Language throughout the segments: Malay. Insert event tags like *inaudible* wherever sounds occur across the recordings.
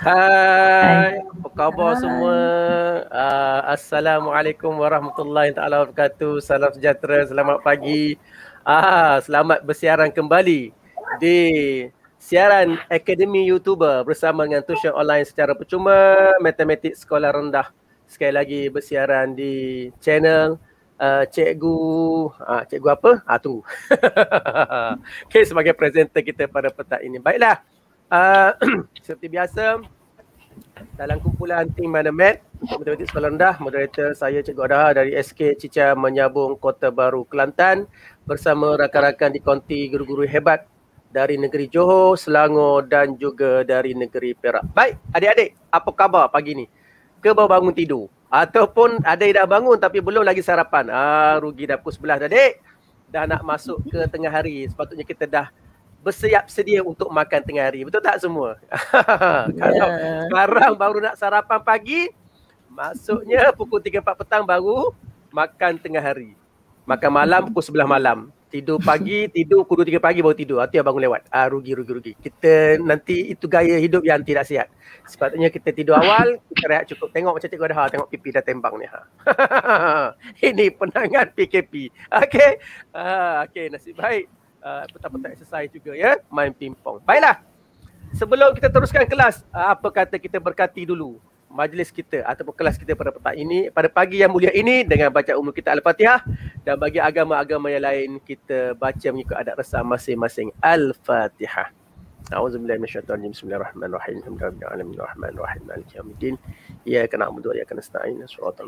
Hai, apa khabar Hai. semua? Uh, Assalamualaikum warahmatullahi taala wabarakatuh. Salam sejahtera, selamat pagi. Ah, uh, selamat bersiaran kembali di siaran Akademi YouTuber bersama dengan Tuition Online secara percuma Matematik Sekolah Rendah. Sekali lagi bersiaran di channel uh, Cikgu, uh, Cikgu apa? Ah, uh, *laughs* okay, sebagai presenter kita pada petang ini. Baiklah, uh, *clears throat* seperti biasa dalam kumpulan tim manajemen matematik sekolah rendah moderator saya Cikgu Adha dari SK Cica menyambung Kota Baru Kelantan bersama rakan-rakan di konti guru-guru hebat dari negeri Johor, Selangor dan juga dari negeri Perak. Baik, adik-adik, apa khabar pagi ni? Ke baru bangun tidur? Ataupun ada yang dah bangun tapi belum lagi sarapan? Ah, rugi dah pukul 11 dah, adik. Dah nak masuk ke tengah hari. Sepatutnya kita dah bersiap sedia untuk makan tengah hari. Betul tak semua? *laughs* Kalau ya. sekarang baru nak sarapan pagi, maksudnya pukul 3-4 petang baru makan tengah hari. Makan malam pukul sebelah malam. Tidur pagi, tidur pukul 2-3 pagi baru tidur. Itu yang bangun lewat. Ah, rugi, rugi, rugi. Kita nanti itu gaya hidup yang tidak sihat. Sepatutnya kita tidur awal, kita rehat cukup. Tengok macam cikgu ada, ha, tengok pipi dah tembang ni. Ha. *laughs* Ini penangan PKP. Okay. Ah, okay, nasib baik uh, ah, petang-petang exercise juga ya main pingpong. Baiklah. Sebelum kita teruskan kelas, uh, apa kata kita berkati dulu majlis kita ataupun kelas kita pada petang ini pada pagi yang mulia ini dengan baca umur kita Al-Fatihah dan bagi agama-agama yang lain kita baca mengikut adat resah masing-masing Al-Fatihah. أعوذ بالله من الشيطان بسم الله الرحمن الرحيم الحمد لله رب العالمين الرحمن الرحيم مالك يوم الدين إياك نعبد وإياك نستعين صراط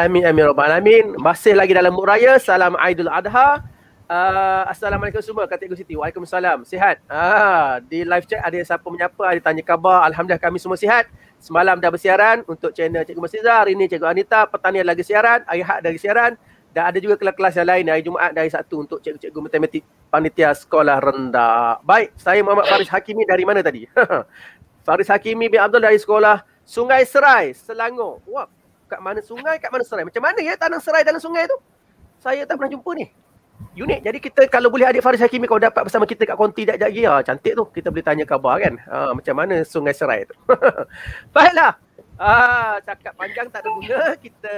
Amin amin rabbal alamin. Masih lagi dalam mood raya. Salam Aidul Adha. Uh, assalamualaikum semua. Kata Ibu Siti. Waalaikumsalam. Sihat. Ah, di live chat ada siapa menyapa, ada tanya khabar. Alhamdulillah kami semua sihat. Semalam dah bersiaran untuk channel Cikgu Masiza, hari ini Cikgu Anita, petani lagi siaran, Ayah hak dari siaran dan ada juga kelas-kelas yang lain hari Jumaat dari satu untuk cikgu-cikgu matematik panitia sekolah rendah. Baik, saya Muhammad Faris Hakimi dari mana tadi? *laughs* Faris Hakimi bin Abdul dari sekolah Sungai Serai, Selangor. Wah, kat mana sungai, kat mana serai. Macam mana ya tanah serai dalam sungai tu? Saya tak pernah jumpa ni. Unik. Jadi kita kalau boleh adik Faris Hakimi kalau dapat bersama kita kat konti tak jadi. Ha, cantik tu. Kita boleh tanya khabar kan. Ha, macam mana sungai serai tu. *laughs* Baiklah. Ha, cakap panjang tak ada guna. Kita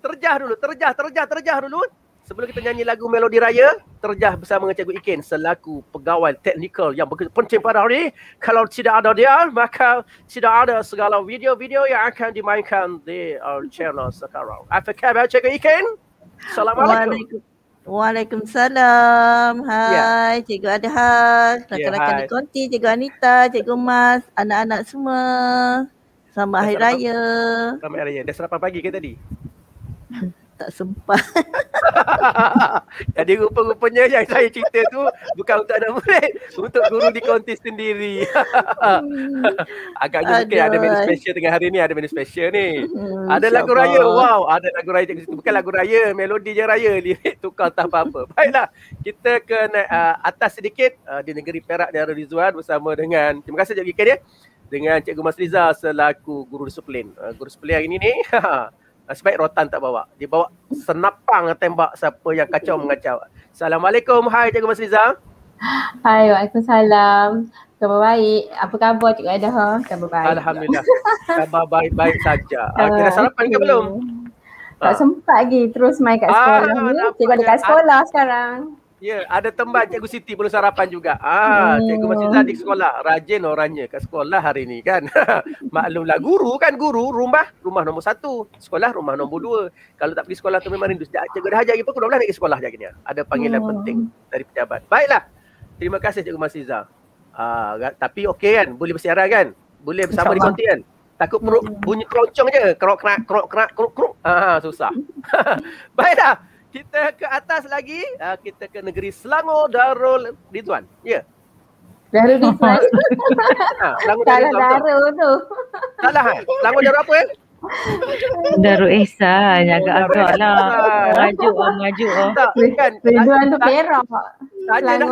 terjah dulu. Terjah, terjah, terjah dulu. Sebelum kita nyanyi lagu Melodi Raya, terjah bersama Cikgu Ikin selaku pegawai teknikal yang berpencin pada hari. Kalau tidak ada dia, maka tidak ada segala video-video yang akan dimainkan di our channel sekarang. Apa khabar Cikgu Ikin? Assalamualaikum. Waalaikumsalam. Hai, yeah. Cikgu Adhan. Ya, Rakan-rakan yeah, di konti, Cikgu Anita, Cikgu Mas, anak-anak semua. Selamat Hari Raya. Selamat Hari Raya. Dah 8 pagi ke tadi? *laughs* tak sempat. *laughs* Jadi rupa-rupanya yang saya cerita tu bukan untuk anak murid, untuk guru di konti sendiri. Hmm. Agaknya Aduh. mungkin ada menu special tengah hari ni, ada menu special ni. Hmm, ada lagu siapa? raya, wow, ada lagu raya kat situ. Bukan lagu raya, melodi je raya, lirik tukar tak apa-apa. *laughs* Baiklah, kita ke naik uh, ah, atas sedikit uh, di negeri Perak dan Rizwan bersama dengan, terima kasih Cikgu Kedia, ya. dengan Cikgu Mas Liza selaku guru disiplin. Uh, guru disiplin hari ini ni, *laughs* Sebaik rotan tak bawa. Dia bawa senapang tembak siapa yang kacau mengacau. Assalamualaikum. Hai Cikgu Mas Rizal. Hai, Waalaikumsalam. Khabar baik. Apa khabar Cikgu Aida? Ha? Khabar baik. Alhamdulillah. Khabar baik-baik saja. Okey, dah sarapan ke belum? Tak ha. sempat lagi terus main kat ah, sekolah ah, ni. Cikgu ada kat sekolah ah. sekarang. Ya, yeah, ada tembak Cikgu Siti perlu sarapan juga. Ah, oh. Cikgu masih di sekolah. Rajin orangnya kat sekolah hari ni kan. *laughs* Maklumlah guru kan guru rumah rumah nombor satu. Sekolah rumah nombor dua. Kalau tak pergi sekolah tu memang rindu. Sejak Cikgu dah ajar pun aku dah boleh naik sekolah je Ada panggilan oh. penting dari pejabat. Baiklah. Terima kasih Cikgu Masiza. Ah, tapi okey kan? Boleh bersiaran kan? Boleh bersama di konti kan? Takut perut hmm. bunyi keroncong je. Kerok-kerak, kerok-kerak, kerok-kerok. Ah, susah. *laughs* Baiklah kita ke atas lagi uh, kita ke negeri Selangor Darul Ridwan ya yeah. Darul Ridwan ha, *laughs* Selangor Darul tu salah ah. Selangor Darul apa eh Darul Ihsan agak-agak lah. Maju oh, maju oh. Tak, kan. tu perak. Tak ada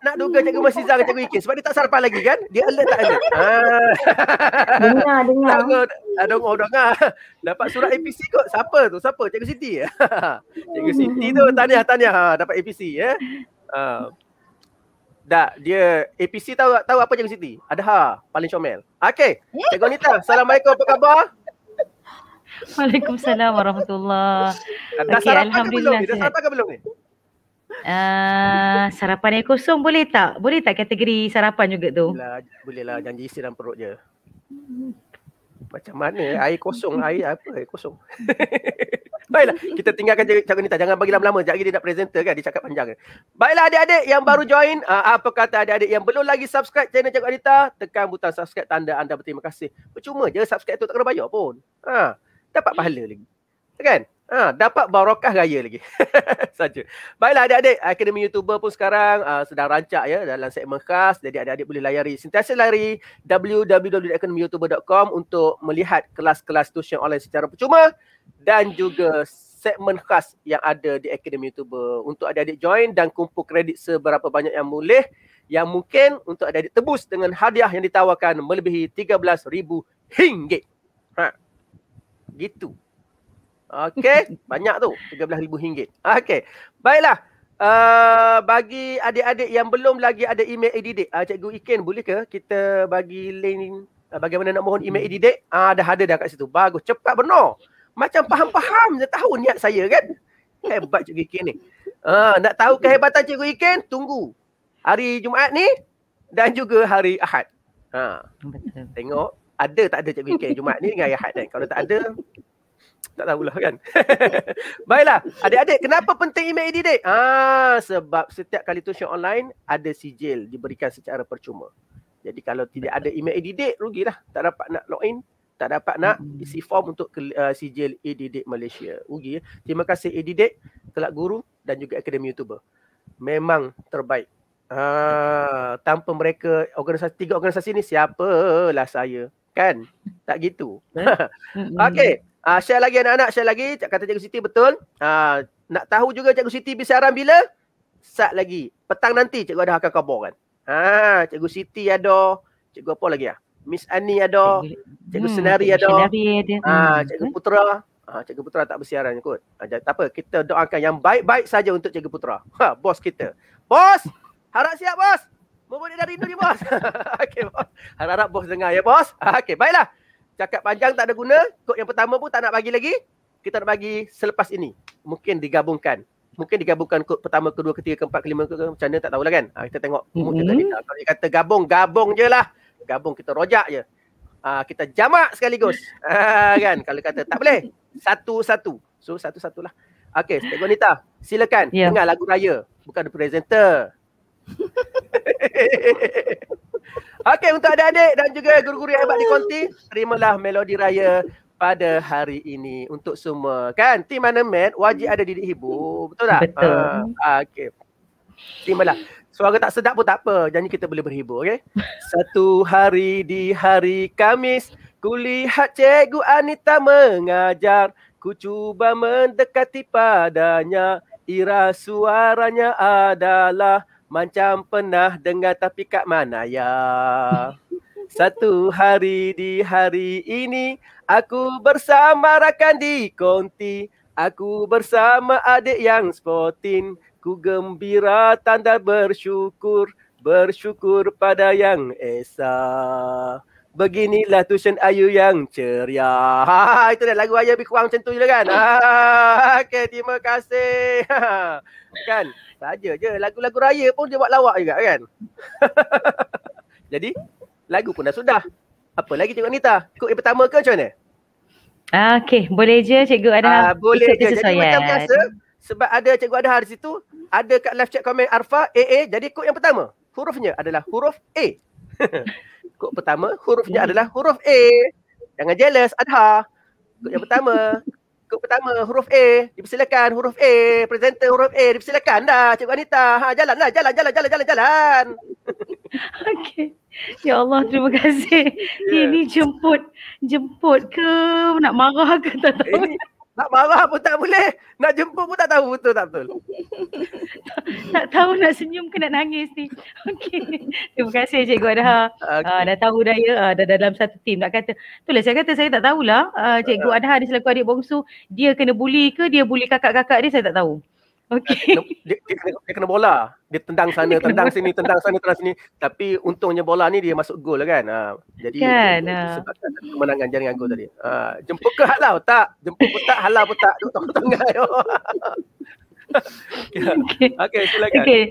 nak, duga cikgu masih ke cikgu Ikin sebab dia tak sarapan lagi kan? Dia alert tak ada. Ha. *laughs* Dengar, dengar. Tak dengar, oh, dengar. Ah. Dapat surat APC kot. Siapa tu? Siapa? Cikgu Siti? Eh? *laughs* cikgu Siti tu tanya, tanya. Ha, dapat APC ya. Eh? Ha. Tak, dia APC tahu tahu apa Cikgu Siti? Ada ha, paling comel. Okey, eh? Cikgu Nita, Assalamualaikum, apa khabar? Waalaikumsalam warahmatullahi. Dah okay, sarapan alhamdulillah. Ke belum? Dah sarapan ke belum ni? Uh, sarapan yang kosong boleh tak? Boleh tak kategori sarapan juga tu? Boleh, lah, bolehlah janji diisi dalam perut je. Macam mana air kosong, air apa air kosong. *laughs* Baiklah, kita tinggalkan cakap ni tak. Jangan bagi lama-lama. Sekejap lagi dia nak presenter kan, dia cakap panjang kan. Baiklah adik-adik yang baru join. Uh, apa kata adik-adik yang belum lagi subscribe channel Cakap Adita, tekan butang subscribe tanda anda berterima kasih. Percuma je subscribe tu tak kena bayar pun. Ha. Uh dapat pahala lagi. Kan? Ha, dapat barokah raya lagi. *laughs* Saja. Baiklah adik-adik, Akademi YouTuber pun sekarang uh, sedang rancak ya dalam segmen khas. Jadi adik-adik boleh layari sentiasa layari www.akademiyoutuber.com untuk melihat kelas-kelas tuition online secara percuma dan juga segmen khas yang ada di Akademi YouTuber untuk adik-adik join dan kumpul kredit seberapa banyak yang boleh yang mungkin untuk adik-adik tebus dengan hadiah yang ditawarkan melebihi RM13,000. Ha gitu. Okey, *laughs* banyak tu RM13,000. Okey. Baiklah. Uh, bagi adik-adik yang belum lagi ada email edidik, uh, Cikgu Ikin boleh ke kita bagi link uh, bagaimana nak mohon email edidik? Hmm. Ah uh, dah ada dah kat situ. Bagus, cepat benar. Macam faham-faham dah tahu niat saya kan? Hebat Cikgu Ikin ni. uh, nak tahu kehebatan Cikgu Ikin? Tunggu. Hari Jumaat ni dan juga hari Ahad. Ha. Tengok ada tak ada cikgu weekend Jumaat ni dengan Ahad kan. Kalau tak ada tak tahulah kan. *laughs* Baiklah, adik-adik kenapa penting email ID dek? Ah sebab setiap kali tu show online ada sijil diberikan secara percuma. Jadi kalau tidak ada email ID dek rugilah. Tak dapat nak login, tak dapat nak hmm. isi form untuk ke, uh, sijil ID Malaysia. Rugi. Ya. Terima kasih ID dek, kelak guru dan juga akademi YouTuber. Memang terbaik. Ah, tanpa mereka organisasi tiga organisasi ni siapalah saya Kan? Tak gitu. Eh? *laughs* Okey. Uh, share lagi anak-anak, share lagi. Kata Cikgu Siti betul. Uh, nak tahu juga Cikgu Siti bisaran bila? Sat lagi. Petang nanti Cikgu ada akan kabur kan? Uh, Cikgu Siti ada. Cikgu apa lagi ya? Miss Ani ada. Cikgu hmm, Senari ada. Ah, uh, Cikgu Putra. Ah, uh, Cikgu Putra tak bersiaran kot. Uh, tak apa, kita doakan yang baik-baik saja untuk Cikgu Putra. Ha, bos kita. Bos! Harap siap, bos! Bobo dia dah rindu dia bos. *laughs* Okey bos. Harap-harap bos dengar ya bos. Ah, okey baiklah. Cakap panjang tak ada guna. Kod yang pertama pun tak nak bagi lagi. Kita nak bagi selepas ini. Mungkin digabungkan. Mungkin digabungkan kod pertama, kedua, ketiga, keempat, kelima, ke, ke, macam mana tak tahulah kan. Ah, kita tengok. Mungkin mm-hmm. tadi kalau dia kata gabung, gabung je lah. Gabung kita rojak je. Ah, kita jamak sekaligus. *laughs* kan? Kalau kata tak boleh. Satu-satu. So satu-satulah. Okay, Stegonita. Silakan. Yeah. Dengar lagu raya. Bukan presenter. *laughs* *laughs* Okey untuk adik-adik dan juga guru-guru hebat di konti, terimalah melodi raya pada hari ini untuk semua. Kan? Team mana man wajib ada didik ibu, betul tak? Betul. Uh, Okey. Terimalah. Suara tak sedap pun tak apa. Janji kita boleh berhibur, okey? *laughs* Satu hari di hari Kamis, kulihat cikgu Anita mengajar. Ku cuba mendekati padanya. Ira suaranya adalah macam pernah dengar tapi kat mana ya Satu hari di hari ini Aku bersama rakan di konti Aku bersama adik yang sportin Ku gembira tanda bersyukur Bersyukur pada yang esa Beginilah tusen ayu yang ceria. Ha, ha, ha itu dah lagu ayah lebih kurang macam tu je kan. Ha, ha okay, terima kasih. Ha, kan, saja je. Lagu-lagu raya pun dia buat lawak juga kan. *laughs* Jadi, lagu pun dah sudah. Apa lagi Cikgu Anita? Kod yang pertama ke macam mana? Ah, okay, boleh je Cikgu ada. Ah, boleh je. Jadi macam biasa, sebab ada Cikgu ada hari situ, ada kat live chat komen Arfa, AA. Jadi kod yang pertama, hurufnya adalah huruf A. *laughs* Kod pertama hurufnya hmm. adalah huruf A. Jangan jealous Adha. Kod yang pertama. Kod pertama huruf A. Dipersilakan huruf A. Presenter huruf A. Dipersilakan dah Cikgu Anita. Ha, jalanlah jalan jalan jalan jalan jalan. *laughs* Okey. Ya Allah terima kasih. Yeah. Ini jemput. Jemput ke nak marah ke tak tahu. Ini, nak marah pun tak boleh. Nak jumpa pun tak tahu betul tak betul. *laughs* tak tahu nak senyum ke nak nangis ni. *laughs* Okey. Terima kasih Cikgu Adha. Ah, okay. Uh, dah tahu dah ya. Uh, dah, dah dalam satu tim nak kata. Itulah saya kata saya tak tahulah. Uh, Cikgu ah. Adha ada selaku adik bongsu. Dia kena buli ke dia buli kakak-kakak dia saya tak tahu. Okay. Dia, dia, dia, dia kena bola. Dia tendang sana, tendang sini, tendang sana, tendang sini. Tapi untungnya bola ni dia masuk gol lah kan. Ha. Jadi kan, ha. sebabkan kemenangan jaringan gol tadi. Ha. Jemput ke halau tak? Jemput pun tak, halau pun tak. Tunggu-tunggu. *laughs* *laughs* okay. okay, silakan. Okay.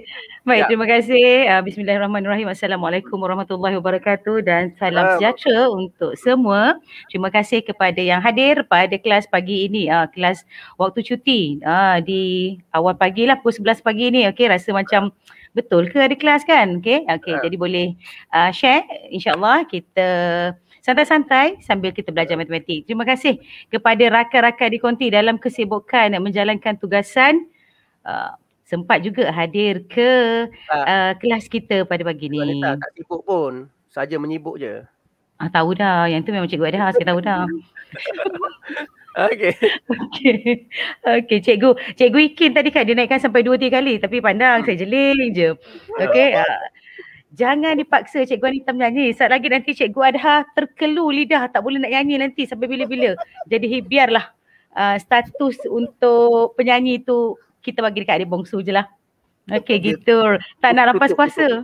Baik, ya. terima kasih. Uh, Bismillahirrahmanirrahim. Assalamualaikum warahmatullahi wabarakatuh dan salam ya. sejahtera untuk semua. Terima kasih kepada yang hadir pada kelas pagi ini. Uh, kelas waktu cuti uh, di awal pagi lah, pukul 11 pagi ini. Okay, rasa macam betul ke ada kelas kan? Okay, okay ya. jadi boleh uh, share. InsyaAllah kita santai-santai sambil kita belajar matematik. Terima kasih kepada rakan-rakan di konti dalam kesibukan menjalankan tugasan Uh, sempat juga hadir ke ah. uh, kelas kita pada pagi ni. Tak, tak sibuk pun. Saja menyibuk je. Ah, tahu dah. Yang tu memang Cikgu Adha. Saya tahu dah. *laughs* Okey. Okey. Okey, cikgu. Cikgu Ikin tadi kan dia naikkan sampai 2 3 kali tapi pandang saya jeling je. Okey. Uh, jangan dipaksa cikgu Anita menyanyi. Sat lagi nanti cikgu Adha terkelu lidah tak boleh nak nyanyi nanti sampai bila-bila. Jadi biarlah uh, status untuk penyanyi tu kita bagi dekat adik bongsu je lah. Okay gitu. Tak nak lepas kuasa.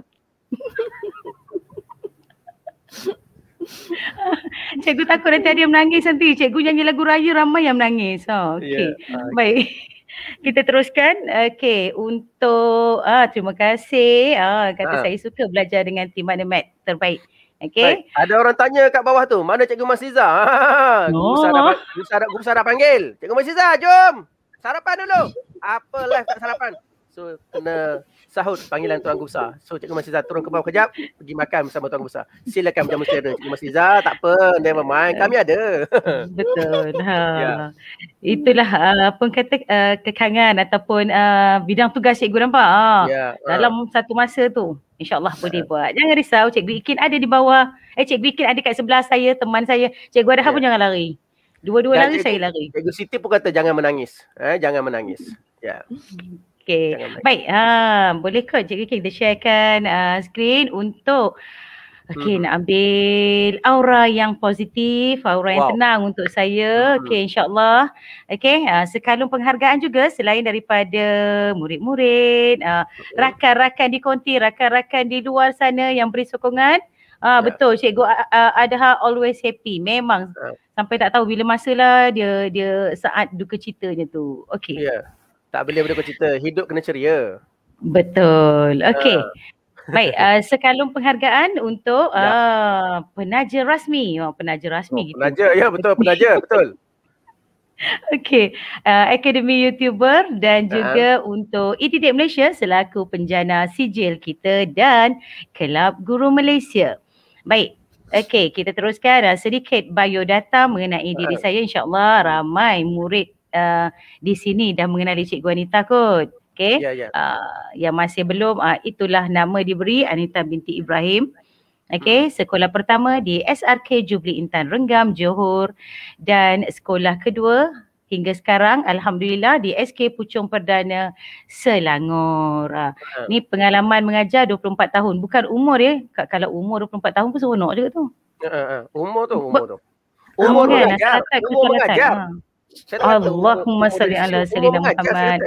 *laughs* Cikgu takut nanti ada yang menangis nanti. Cikgu nyanyi lagu raya ramai yang menangis. Oh, ha, okay. Yeah. Ya, ha, Baik. *laughs* Kita teruskan. Okay. Untuk ah, terima kasih. Ah, kata ha. saya suka belajar dengan tim mana Matt terbaik. Okay. Baik. Ada orang tanya kat bawah tu. Mana Cikgu Mas Siza? Ha. Oh. Guru Sarah, Guru Sarah, panggil. Cikgu Mas Siza, jom. Sarapan dulu. Apa live kat sarapan? So kena sahut panggilan tuan Gusa. So Cikgu Mas turun ke bawah kejap, pergi makan bersama tuan Gusa. Silakan jamu selera Cikgu Mas Tak apa, never mind. Kami ada. *laughs* Betul. Ha. Yeah. Itulah uh, pun kata uh, kekangan ataupun uh, bidang tugas Cikgu nampak. Uh, ha. yeah. Ya, Dalam uh. satu masa tu. InsyaAllah boleh yeah. buat. Jangan risau Cikgu Ikin ada di bawah. Eh Cikgu Ikin ada kat sebelah saya, teman saya. Cikgu Adha yeah. pun ya. jangan lari. Dua-dua Dan saya lari. Cikgu Siti pun kata jangan menangis. Eh, jangan menangis. Hmm. Ya. Yeah. Okay. Baik. Ha, boleh ke Cikgu Kik kita sharekan uh, screen untuk Okay, hmm. nak ambil aura yang positif, aura yang tenang untuk saya. Hmm. Okay, insyaAllah. Okay, uh, ah, sekalung penghargaan juga selain daripada murid-murid, uh, rakan-rakan di konti, rakan-rakan di luar sana yang beri sokongan. Uh, yeah. Betul, Cikgu uh, Adha always happy. Memang. Yeah sampai tak tahu bila masa lah dia dia saat duka citanya tu. Okey. Ya. Yeah. Tak boleh berduka cita. Hidup kena ceria. Betul. Okey. Uh. *laughs* Baik, uh, ah, sekalung penghargaan untuk ya. uh, penaja rasmi. Oh, penaja rasmi. Oh, gitu. Penaja, ya betul. Penaja, *laughs* betul. Okey, uh, Akademi YouTuber dan ya. juga untuk Itidik e Malaysia selaku penjana sijil kita dan Kelab Guru Malaysia. Baik, Okay, kita teruskan uh, sedikit biodata mengenai diri saya. InsyaAllah ramai murid uh, di sini dah mengenali Cikgu Anita kot. Okay. Yeah, yeah. Uh, yang masih belum uh, itulah nama diberi Anita binti Ibrahim. Okay, hmm. sekolah pertama di SRK Jubli Intan Renggam Johor dan sekolah kedua hingga sekarang alhamdulillah di SK Pucung Perdana Selangor. Uh, ni pengalaman mengajar 24 tahun bukan umur ya. K- kalau umur 24 tahun pun seronok juga tu. Uh, uh, umur tu umur tu. Umur kan, mengajar. Umur mengajar. Ha. Allahumma salli ala sayyidina Muhammad.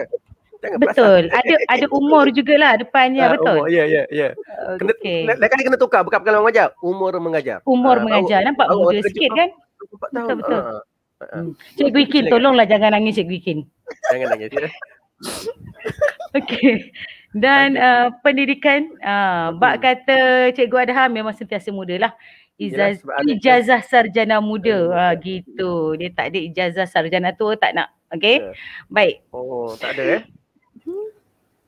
Betul. Ada ada *laughs* umur jugalah depannya uh, betul. Ya ya ya. Kena okay. kena, kena tukar bukan pengalaman mengajar. Umur mengajar. Umur uh, mengajar. Nampak muda sikit kan? 24 tahun. Betul betul. Uh uh Cikgu Ikin tolonglah jangan nangis Cikgu Ikin. Jangan nangis. Ya. *laughs* Okey. Dan uh, pendidikan uh, bak kata Cikgu Adham memang sentiasa mudalah. Lah. Ijaz, ijazah sarjana muda ha, gitu. Dia tak ada ijazah sarjana tu tak nak. Okey. Baik. Oh, tak ada eh.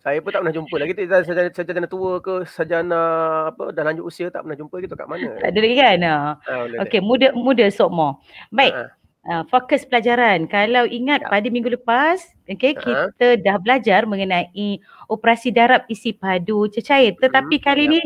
Saya pun tak pernah jumpa lagi tak sarjana, sarjana tua ke sarjana apa dah lanjut usia tak pernah jumpa gitu kat mana. Tak ada lagi kan. Ha. Okey, muda muda sok Baik. Ha. ha uh, fokus pelajaran. Kalau ingat ya. pada minggu lepas, okay, uh kita dah belajar mengenai operasi darab isi padu cecair. Hmm, tetapi hmm. kali ya. ni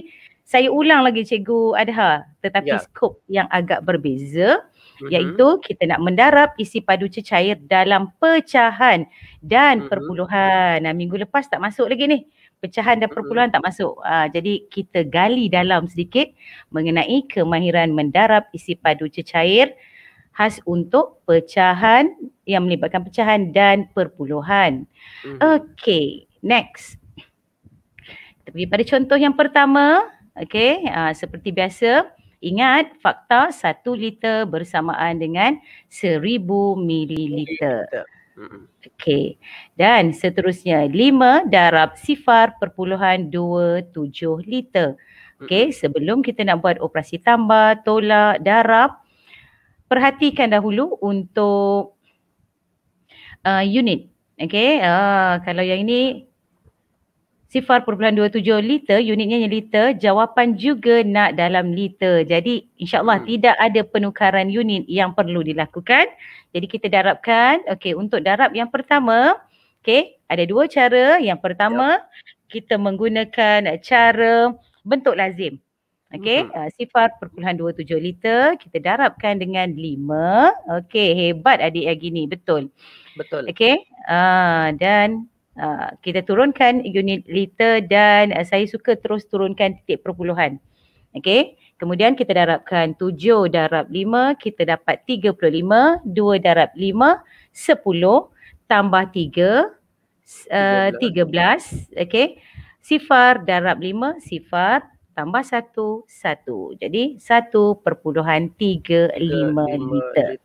saya ulang lagi Cikgu Adha, tetapi ya. skop yang agak berbeza uh-huh. iaitu kita nak mendarab isi padu cecair dalam pecahan dan uh-huh. perpuluhan. Nah, minggu lepas tak masuk lagi ni. Pecahan dan perpuluhan tak masuk. Uh, jadi kita gali dalam sedikit mengenai kemahiran mendarab isi padu cecair uh, khas untuk pecahan yang melibatkan pecahan dan perpuluhan. Hmm. Okey, next. Kita pergi pada contoh yang pertama. Okey, ah, seperti biasa, ingat fakta satu liter bersamaan dengan seribu mililiter. Hmm. Okey. Dan seterusnya lima darab sifar perpuluhan dua tujuh liter. Okey, hmm. sebelum kita nak buat operasi tambah, tolak, darab, perhatikan dahulu untuk uh, unit. Okay, uh, kalau yang ini sifar perpuluhan dua tujuh liter, unitnya yang liter, jawapan juga nak dalam liter. Jadi insyaAllah hmm. tidak ada penukaran unit yang perlu dilakukan. Jadi kita darabkan, okay, untuk darab yang pertama, okay, ada dua cara. Yang pertama, yep. kita menggunakan cara bentuk lazim. Okey, uh, sifar perpuluhan 27 liter kita darabkan dengan 5. Okey, hebat adik yang gini. Betul. Betul. Okey. Uh, dan uh, kita turunkan unit liter dan uh, saya suka terus turunkan titik perpuluhan. Okey. Kemudian kita darabkan 7 darab 5, kita dapat 35. 2 darab 5, 10 tambah 3 uh, 13. 13. Okey. Sifar darab 5, sifar tambah satu, satu. Jadi satu perpuluhan tiga lima liter.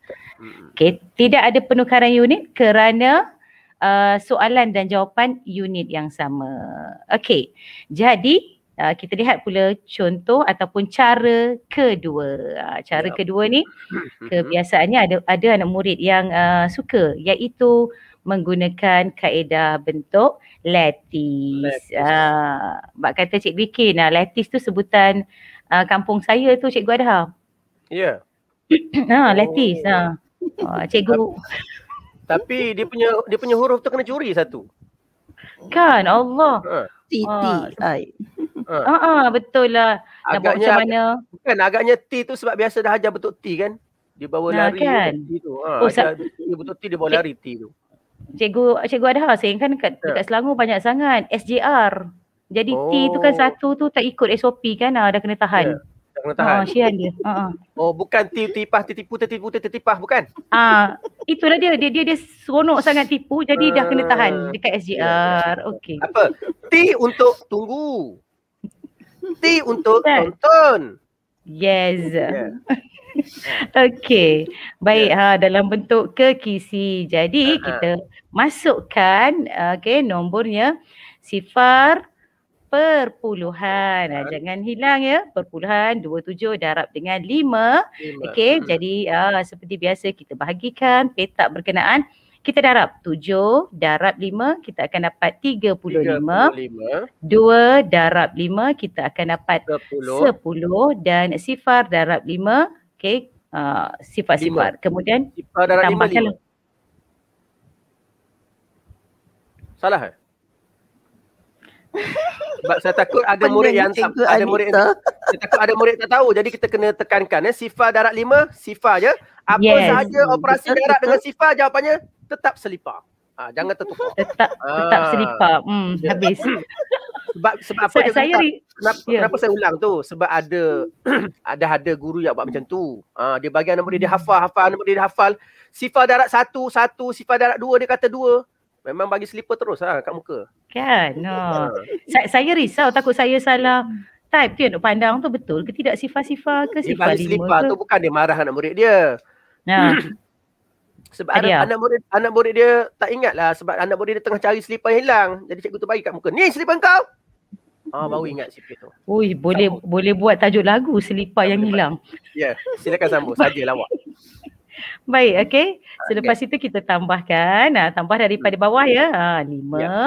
Okay. Tidak ada penukaran unit kerana uh, soalan dan jawapan unit yang sama. Okay. Jadi uh, kita lihat pula contoh ataupun cara kedua. Uh, cara ya. kedua ni *coughs* mm-hmm. kebiasaannya ada, ada anak murid yang uh, suka iaitu menggunakan kaedah bentuk latis. Ah, bab kata Cik Bikin, uh, latis tu sebutan uh, kampung saya tu Cikgu ada Ya. Yeah. *clears throat* ha, oh. lattice. Ha. Oh, ah, cikgu. Tapi, tapi dia punya dia punya huruf tu kena curi satu. Kan Allah. Ha. Titi. Ah, ha. Ha. Ha. betul lah. Agaknya, Nampak macam mana? Kan agaknya T tu sebab biasa dah ajar bentuk T kan? Dia bawa nah, lari kan? T tu. Ha. Oh, ajar, dia bentuk T dia bawa lari T tu. Cikgu Cikgu Adha saya kan kat, yeah. dekat Selangor banyak sangat SJR. Jadi oh. T tu kan oh. satu tu tak ikut SOP kan ah, dah kena tahan. Yeah. Ya, tak ah, dia. Uh-huh. Oh bukan ti tipah tertipu tertipu tertipah bukan. Ah uh, itulah dia dia dia dia seronok sangat tipu jadi uh, dah kena tahan dekat SGR. Yeah. Ya, ya. Okey. Apa? T untuk tunggu. T untuk tonton. Yes. Yeah. Ha. Okey. Baik yeah. ha dalam bentuk kekisi. Jadi uh-huh. kita masukkan okey nombornya sifar perpuluhan. Uh-huh. Jangan hilang ya perpuluhan 27 darab dengan 5. 5. Okey. Uh-huh. Jadi uh, seperti biasa kita bahagikan petak berkenaan kita darab 7 darab 5 kita akan dapat 35. 35. 2 darab 5 kita akan dapat 10, 10 dan sifar darab 5 okay, uh, sifat-sifat. Kemudian tambahkan. Salah eh? Sebab saya takut ada murid yang tak, ada murid yang, saya takut ada murid tak tahu jadi kita kena tekankan eh sifar darat lima sifat. je apa yes. sahaja operasi darat dengan sifat jawapannya tetap selipar Ah jangan tertukar. Tetap ha. tetap selipar. Hmm yeah. habis. Sebab sebab apa saya, saya kata, kenapa, yeah. kenapa saya ulang tu? Sebab ada *clears throat* ada ada guru yang buat macam tu. Ah dia bagian nombor dia, dia hafal hafal nombor dia, dia hafal sifar darat satu satu sifar darat dua dia kata dua. Memang bagi selipar terus lah kat muka. Kan. No. Oh. Saya, saya risau takut saya salah type dia nak pandang tu betul ke tidak sifar-sifar ke sifar lima ke. Dia bagi selipar tu bukan dia marah anak murid dia. Ya. *clears throat* Sebab anak, ah. anak murid anak murid dia tak ingat lah sebab anak murid dia tengah cari selipar yang hilang. Jadi cikgu tu bagi kat muka. Ni selipar kau. Ah ha, baru ingat selipar tu. Ui boleh sambung. boleh buat tajuk lagu selipar yang selipar. hilang. Ya, yeah. silakan sambung *laughs* saja lawak. Baik, okey. Ah, Selepas okay. itu kita tambahkan. Ah tambah daripada hmm. bawah ya. Ha, lima. Ya.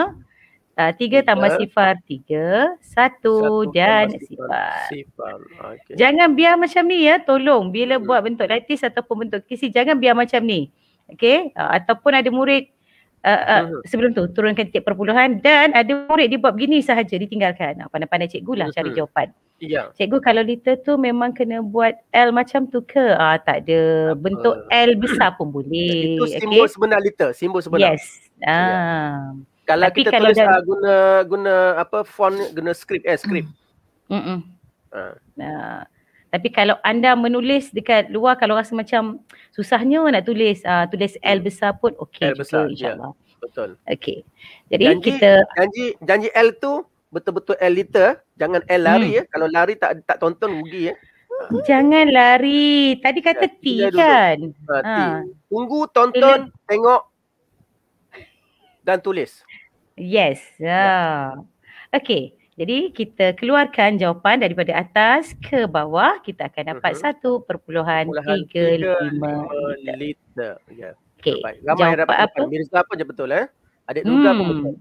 Ah, tiga tambah sifar tiga. Satu, satu dan sifar. sifar. Okay. Jangan biar macam ni ya. Tolong bila hmm. buat bentuk latis ataupun bentuk kisi. Jangan biar macam ni okay uh, ah, ataupun ada murid Uh, uh, sebelum tu turunkan tiap perpuluhan dan ada murid dia buat begini sahaja ditinggalkan pandai-pandai cikgu lah cari jawapan yeah. cikgu kalau liter tu memang kena buat L macam tu ke uh, tak ada Apa? bentuk L besar pun *clears throat* boleh itu simbol okay. sebenar liter simbol sebenar yes uh. yeah. kalau Tapi kita kalau tulis dah... guna guna apa font guna script eh script mm. Mm-mm. Uh. Tapi kalau anda menulis dekat luar kalau rasa macam susahnya nak tulis uh, tulis L hmm. besar pun okey juga besar, ya. insyaallah. Ya, betul. Okey. Jadi janji, kita janji janji L tu betul-betul L liter jangan L lari hmm. ya. Kalau lari tak tak tonton rugi ya. Hmm. Jangan lari. Tadi kata ya, T kan. Ha, Tunggu tonton Ele... tengok dan tulis. Yes. Ha. Ya. Okey. Jadi kita keluarkan jawapan daripada atas ke bawah kita akan dapat mhm. satu perpuluhan tiga lima. liter. liter. Ya. Ramai jawapan dapat apa? Mirza pun je betul eh. Adik Nuga hmm. pun betul.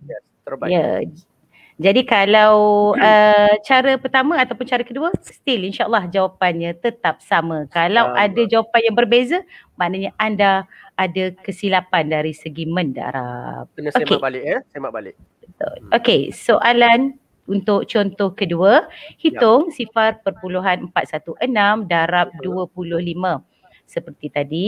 Terbaik. Yeah. Jadi kalau uh, cara pertama ataupun cara kedua still insyaallah jawapannya tetap sama. Kalau Allah. ada jawapan yang berbeza maknanya anda ada kesilapan dari segi mendarab. Kena okay. balik ya, semak balik. Okey, soalan untuk contoh kedua, hitung ya. sifar perpuluhan 416 darab 25. Ya. Seperti tadi.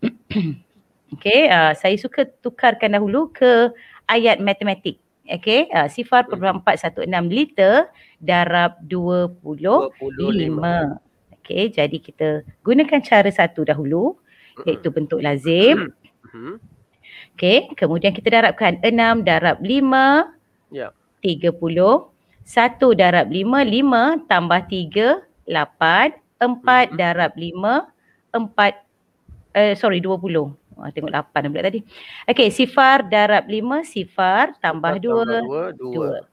*clears throat* Okey, uh, saya suka tukarkan dahulu ke ayat matematik. Okey, uh, sifar hmm. perpuluhan 416 liter darab 25. 25. Okey, jadi kita gunakan cara satu dahulu hmm. iaitu bentuk lazim. Hmm. Okey, kemudian kita darabkan 6 darab 5. Ya. Yeah. 30 1 darab 5 5 tambah 3 8 4 darab 5 4 uh, sorry 20 Ah, tengok 8 pula tadi. Okay sifar darab lima sifar tambah dua dua.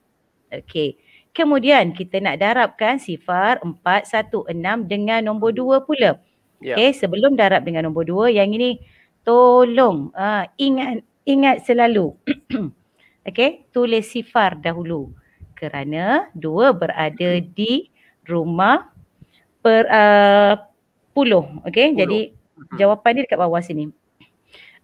Okay Kemudian kita nak darabkan sifar empat satu enam dengan nombor hmm. dua pula. Yeah. Okey, sebelum darab dengan nombor dua yang ini tolong uh, ingat ingat selalu. *clears throat* Okay, tulis sifar dahulu. Kerana dua berada di rumah per uh, puluh. Okey, jadi jawapan dia dekat bawah sini.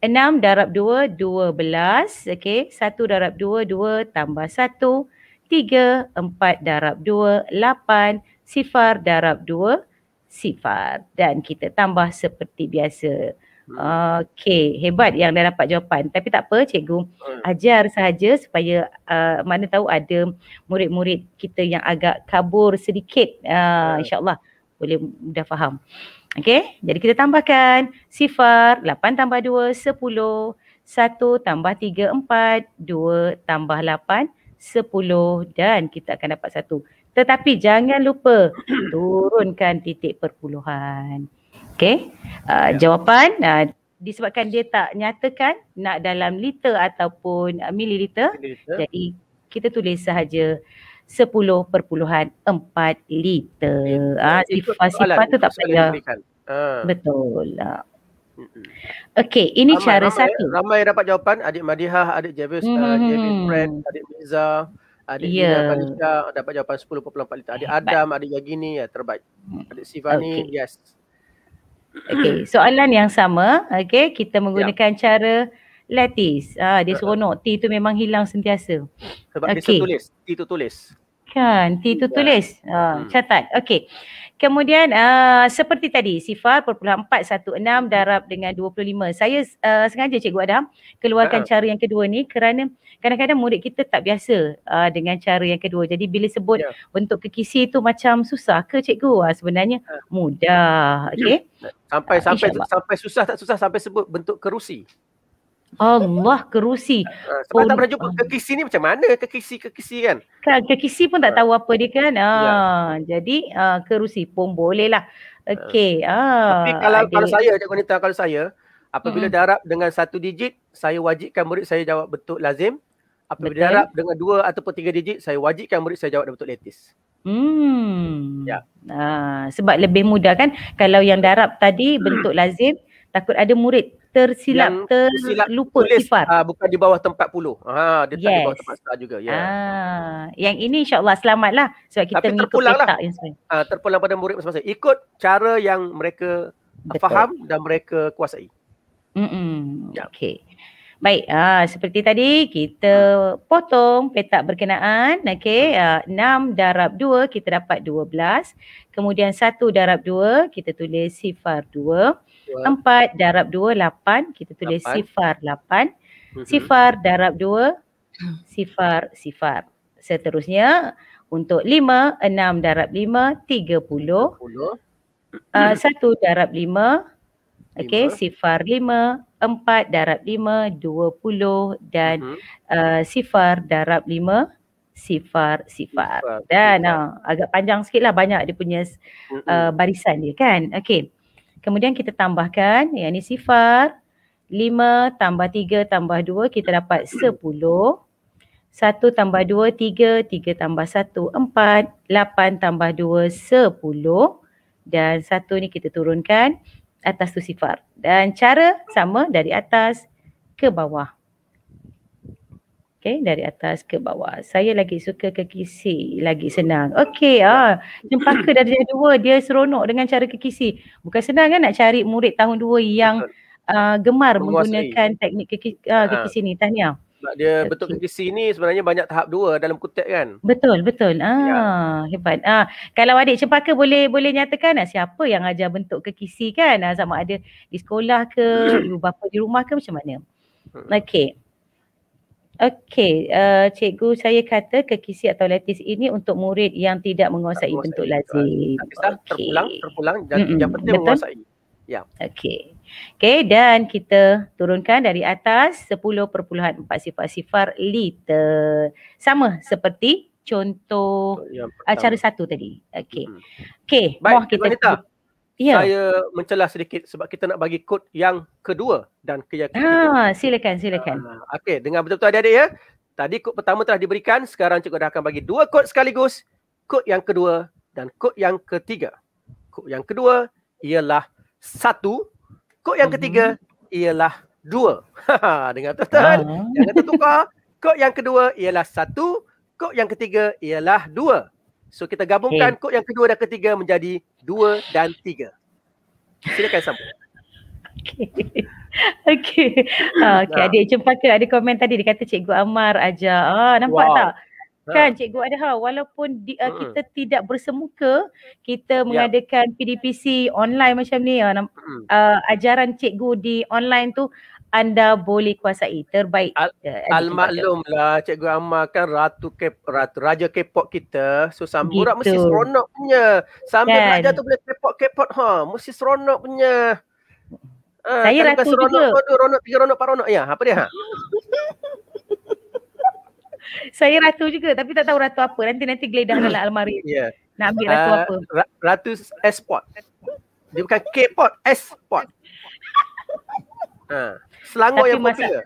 Enam darab dua, dua belas. Okay, satu darab dua, dua tambah satu. Tiga, empat darab dua, lapan. Sifar darab dua, sifar. Dan kita tambah seperti biasa. Hmm. Okey, hebat yang dah dapat jawapan. Tapi tak apa cikgu, hmm. ajar sahaja supaya uh, mana tahu ada murid-murid kita yang agak kabur sedikit. Uh, hmm. InsyaAllah boleh dah faham. Okey, jadi kita tambahkan sifar 8 tambah 2, 10. 1 tambah 3, 4. 2 tambah 8, 10. Dan kita akan dapat 1. Tetapi jangan lupa *coughs* turunkan titik perpuluhan okay uh, ya. jawapan uh, disebabkan dia tak nyatakan nak dalam liter ataupun uh, mililiter liter. jadi kita tulis sahaja empat liter ah sifat sifat tu tak payah ha. betul lah. Okey, ini ramai, cara ramai, satu. Ramai dapat jawapan, adik Madihah, adik Javis, ah, hmm. uh, Javis Friend, adik Miza, adik Mina yeah. Malika dapat jawapan 10.4 liter. Adik Hebat. Adam, adik Yagini, ya terbaik. Hmm. Adik Sivani, okay. yes. Okay, *clears throat* soalan yang sama. Okay, kita menggunakan ya. cara letis. Ah, dia ya. seronok. T tu memang hilang sentiasa. Sebab okay. dia tertulis. T tu tulis. Kan, T tu ya. tulis. Ah, hmm. Catat. Okay. Kemudian uh, seperti tadi sifar 0.416 darab dengan 25. Saya uh, sengaja Cikgu Adam keluarkan uh. cara yang kedua ni kerana kadang-kadang murid kita tak biasa uh, dengan cara yang kedua. Jadi bila sebut yeah. bentuk kekisi tu macam susah ke Cikgu? Uh, sebenarnya uh. mudah. okay hmm. Sampai uh, sampai sampai susah tak susah sampai sebut bentuk kerusi. Allah kerusi. Uh, sebab oh, tak pernah jumpa kekisi ni macam mana kekisi kekisi kan? Kan kekisi pun tak eh. tahu uh, apa dia kan. Ha uh, yeah. jadi uh, kerusi pun boleh lah. Okey. Uh, uh, tapi kalau adik. kalau saya cikgu Nita kalau saya apabila hmm. darab dengan satu digit saya wajibkan murid saya jawab betul lazim. Apabila betul. darab dengan dua ataupun tiga digit saya wajibkan murid saya jawab betul letis. Hmm. Ya. Yeah. Uh, sebab lebih mudah kan kalau yang darab tadi hmm. bentuk lazim takut ada murid tersilap yang tersilap lupa tulis, sifar. Uh, ah, bukan di bawah tempat puluh. Ah, dia yes. tak di bawah tempat star juga. Ya. Yeah. Ah yang ini insyaallah selamatlah sebab kita Tapi mengikut petak lah. insya terpulang pada murid masing-masing. Ikut cara yang mereka Betul. faham dan mereka kuasai. Hmm. Yeah. Okey. Baik, uh, seperti tadi kita potong petak berkenaan. Okey, uh, hmm. ah, 6 darab 2 kita dapat 12. Kemudian 1 darab 2 kita tulis sifar 2 empat darab dua lapan kita tulis lapan. sifar lapan mm-hmm. sifar darab dua sifar sifar seterusnya untuk lima enam darab lima tiga puluh ah, satu darab lima okey sifar lima empat darab lima dua puluh dan mm-hmm. uh, sifar darab lima sifar sifar, sifar dan sifar. Uh, agak panjang sikit lah banyak dia punya uh, barisan dia kan okay Kemudian kita tambahkan yang ni sifar 5 tambah 3 tambah 2 kita dapat 10 1 tambah 2 3 3 tambah 1 4 8 tambah 2 10 dan 1 ni kita turunkan atas tu sifar dan cara sama dari atas ke bawah Okay, dari atas ke bawah. Saya lagi suka kekisi, lagi senang. Okay, ah, cempaka dari dua dia seronok dengan cara kekisi. Bukan senang kan nak cari murid tahun dua yang uh, gemar Menguasai. menggunakan teknik kekisi, ah, ah. uh, kekisi ha. ni. Tahniah. Sebab dia betul okay. kekisi ni sebenarnya banyak tahap dua dalam kutip kan. Betul, betul. Ah, ya. hebat. Ah, kalau adik cempaka boleh boleh nyatakan ah, siapa yang ajar bentuk kekisi kan? Ah, sama ada di sekolah ke, hmm. ibu bapa di rumah ke macam mana? Hmm. Okay. Okey, uh, cikgu saya kata kekisi atau letis ini untuk murid yang tidak menguasai, menguasai bentuk lazim. Okay. Terpulang, terpulang dan yang penting Betul? menguasai. Ya. Okey. Okey, dan kita turunkan dari atas 10.4 sifat sifar liter. Sama seperti contoh acara satu tadi. Okey. Okey, mohon kita Baik, Yeah. Saya mencelah sedikit sebab kita nak bagi kod yang kedua dan ke yang ketiga. Ah, silakan, silakan. Uh, Okey, dengan betul-betul adik-adik ya. Tadi kod pertama telah diberikan, sekarang cikgu dah akan bagi dua kod sekaligus. Kod yang kedua dan kod yang ketiga. Kod yang kedua ialah satu. Kod yang ketiga mm-hmm. ialah dua. dengan tuan-tuan, ah. jangan tertukar. Kod yang kedua ialah satu. Kod yang ketiga ialah dua. So kita gabungkan okay. kod yang kedua dan ketiga menjadi dua dan tiga. Silakan sambung. *laughs* Okay. Ah, okay. Okay. Nah. Adik Cempaka ada komen tadi. Dia kata Cikgu Amar ajar. Oh, ah, nampak wow. tak? Ha. Kan ha. Cikgu ada hal. Walaupun di, uh, kita hmm. tidak bersemuka, kita yep. mengadakan PDPC online macam ni. Uh, uh, ajaran Cikgu di online tu anda boleh kuasai terbaik. Almaklum Al- lah Cikgu Amar kan ratu ke ratu raja K-pop kita. So Samburak mesti seronok punya. Sambil kan. belajar tu boleh K-pop K-pop ha mesti seronok punya. Ha, saya kan ratu seronok, juga. Dua ronok, tiga ronok, empat ronok. Ya, apa dia? Ha? *laughs* saya ratu juga tapi tak tahu ratu apa. Nanti-nanti geledah dalam *coughs* almari. Yeah. Nak ambil ah, ratu uh, apa. ratu S-pot. Dia bukan K-pot, S-pot. *laughs* Ha. Selangor Tapi yang masa, popular.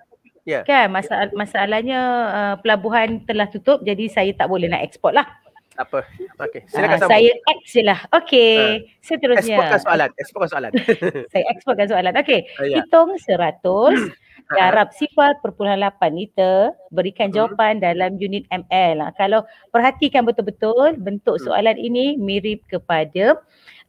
Yeah. Kan masalah masalahnya uh, pelabuhan telah tutup jadi saya tak boleh nak ekspor lah. apa. Okey. Ah, silakan uh, sambung. Saya ex je lah. Okey. Uh, Seterusnya. Ekspor soalan. Ekspor soalan. *laughs* saya ekspor soalan. Okey. Uh, ah, yeah. Hitung seratus *coughs* ha. Garap sifat perpuluhan lapan liter berikan hmm. jawapan hmm. dalam unit ml. Lah. Kalau perhatikan betul-betul bentuk hmm. soalan hmm. ini mirip kepada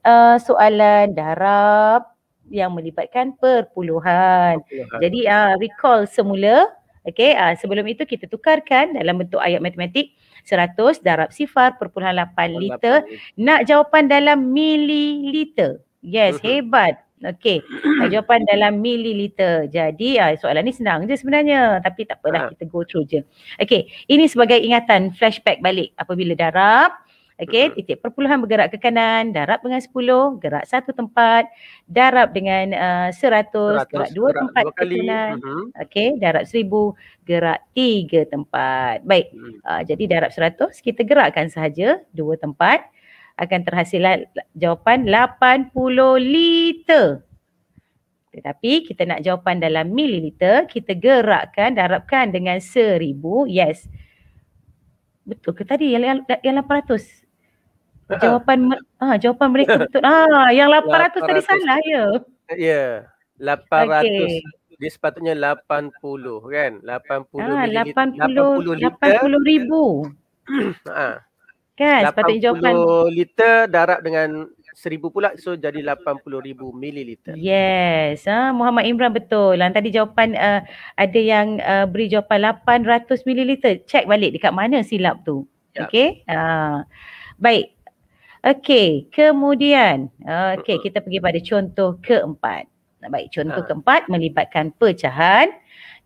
uh, soalan darab yang melibatkan perpuluhan. perpuluhan. Jadi uh, recall semula, okay, uh, sebelum itu kita tukarkan dalam bentuk ayat matematik 100 darab sifar perpuluhan 8 liter nak jawapan dalam mililiter. Yes, mhm. hebat. Okay, *clears throat* jawapan dalam mililiter. Jadi uh, soalan ni senang je sebenarnya tapi tak apalah kita go through je. Okay, ini sebagai ingatan flashback balik apabila darab Okay, titik perpuluhan bergerak ke kanan, darab dengan 10, gerak satu tempat, darab dengan uh, 100, 100, gerak dua tempat dua ke kanan. Uh-huh. Mm-hmm. Okay, darab 1000, gerak tiga tempat. Baik, hmm. uh, jadi darab 100, kita gerakkan sahaja dua tempat. Akan terhasil jawapan 80 liter. Tetapi kita nak jawapan dalam mililiter, kita gerakkan, darabkan dengan 1000. Yes. Betul ke tadi yang yang 800? *laughs* Jawapan ah jawapan mereka *laughs* betul. Ah yang 800, 800 tadi salah ya. Ya. 800 okay. dia sepatutnya 80 kan? 80 ah, ml, 80, 80 ribu. ha. *clears throat* Kan sepatutnya jawapan 80 liter darab dengan 1000 pula so jadi 80000 mililiter. Yes. Ah ha, Muhammad Imran betul. Lah tadi jawapan uh, ada yang uh, beri jawapan 800 mililiter. Check balik dekat mana silap tu. Ya. Okey. Ah. Baik, Okey, kemudian okey kita pergi pada contoh keempat. Baik, contoh ha. keempat melibatkan pecahan.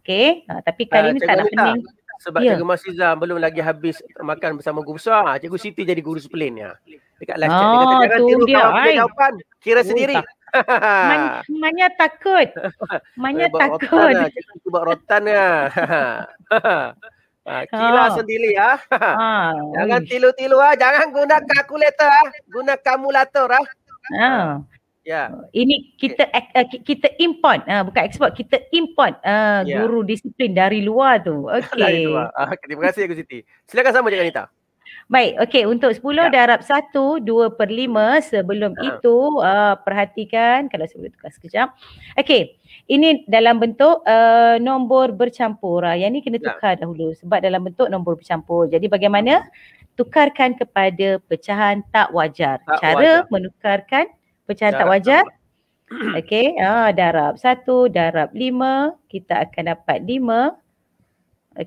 Okey, ha, tapi kali ha, ni tak nak pening. Sebab yeah. Cikgu Masizah belum lagi habis makan bersama guru besar. Ha, cikgu Siti jadi guru splin ya. Dekat last oh, chat dia oh, kata jangan dia kan jawapan. Kira oh, sendiri. Uh, Man, manya takut. *laughs* Manya takut. Lah, cikgu buat rotan ya. *laughs* *laughs* Ha, ah, ah. kira ha. sendiri ya. Ha. *laughs* Ha. Jangan tilu-tilu ah, jangan guna kalkulator ah, guna kalkulator ah. Ha. Ya. Ini kita eh, kita import ah bukan ekspor, kita import uh, ya. guru disiplin dari luar tu. *laughs* Okey. Terima kasih Siti. Silakan sama dengan Anita. Baik, okey untuk 10 ya. darab 1 2 per 5 sebelum ya. itu uh, perhatikan kalau saya boleh tukar sekejap. Okey, ini dalam bentuk uh, nombor bercampur. Uh, yang ni kena ya. tukar ya. dahulu sebab dalam bentuk nombor bercampur. Jadi bagaimana? Tukarkan kepada pecahan tak wajar. Tak Cara wajar. menukarkan pecahan darab tak wajar. *clears throat* Okay, uh, ah, darab 1 darab 5 kita akan dapat 5.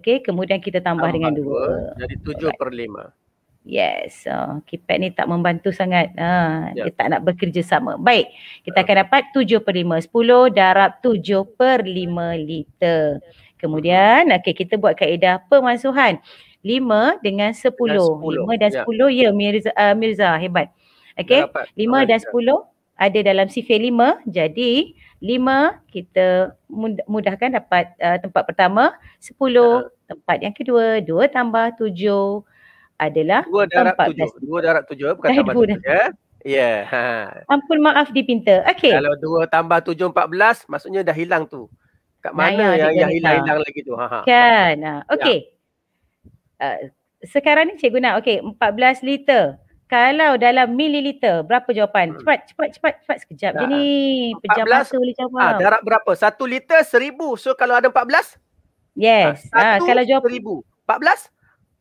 Okay, kemudian kita tambah, tambah dengan 2. Jadi 7 per 5. Yes, oh, keypad ni tak membantu sangat. Ha, yeah. Dia ya. tak nak bekerja sama. Baik, kita akan ya. dapat 7 per 5. 10 darab 7 per 5 liter. Kemudian, okay, kita buat kaedah pemansuhan 5 dengan 10. 5 dan 10, ya yeah. yeah, Mirza, uh, Mirza, hebat. Okay, 5 dan 10 ada dalam sifir 5. Jadi, 5 kita mudahkan dapat uh, tempat pertama. 10 ya. tempat yang kedua. 2 tambah 7 adalah dua darab tujuh. Dua darab tujuh eh, bukan eh, tambah tujuh ya. Ya. Ha, ha. Ampun maaf dipinta. Okey. Kalau dua tambah tujuh empat belas maksudnya dah hilang tu. Kat mana Naya, yang, yang hilang-hilang lagi tu. Ha-ha. Kan. Ha. Ya. Okey. Ya. Uh, sekarang ni cikgu nak okey empat belas liter. Kalau dalam mililiter berapa jawapan? Hmm. Cepat, cepat, cepat, cepat sekejap. Ini pejam mata boleh jawab. Ah, darab berapa? Satu liter seribu. So kalau ada empat belas? Yes. Ah, satu ah, kalau jawapan seribu. Empat belas?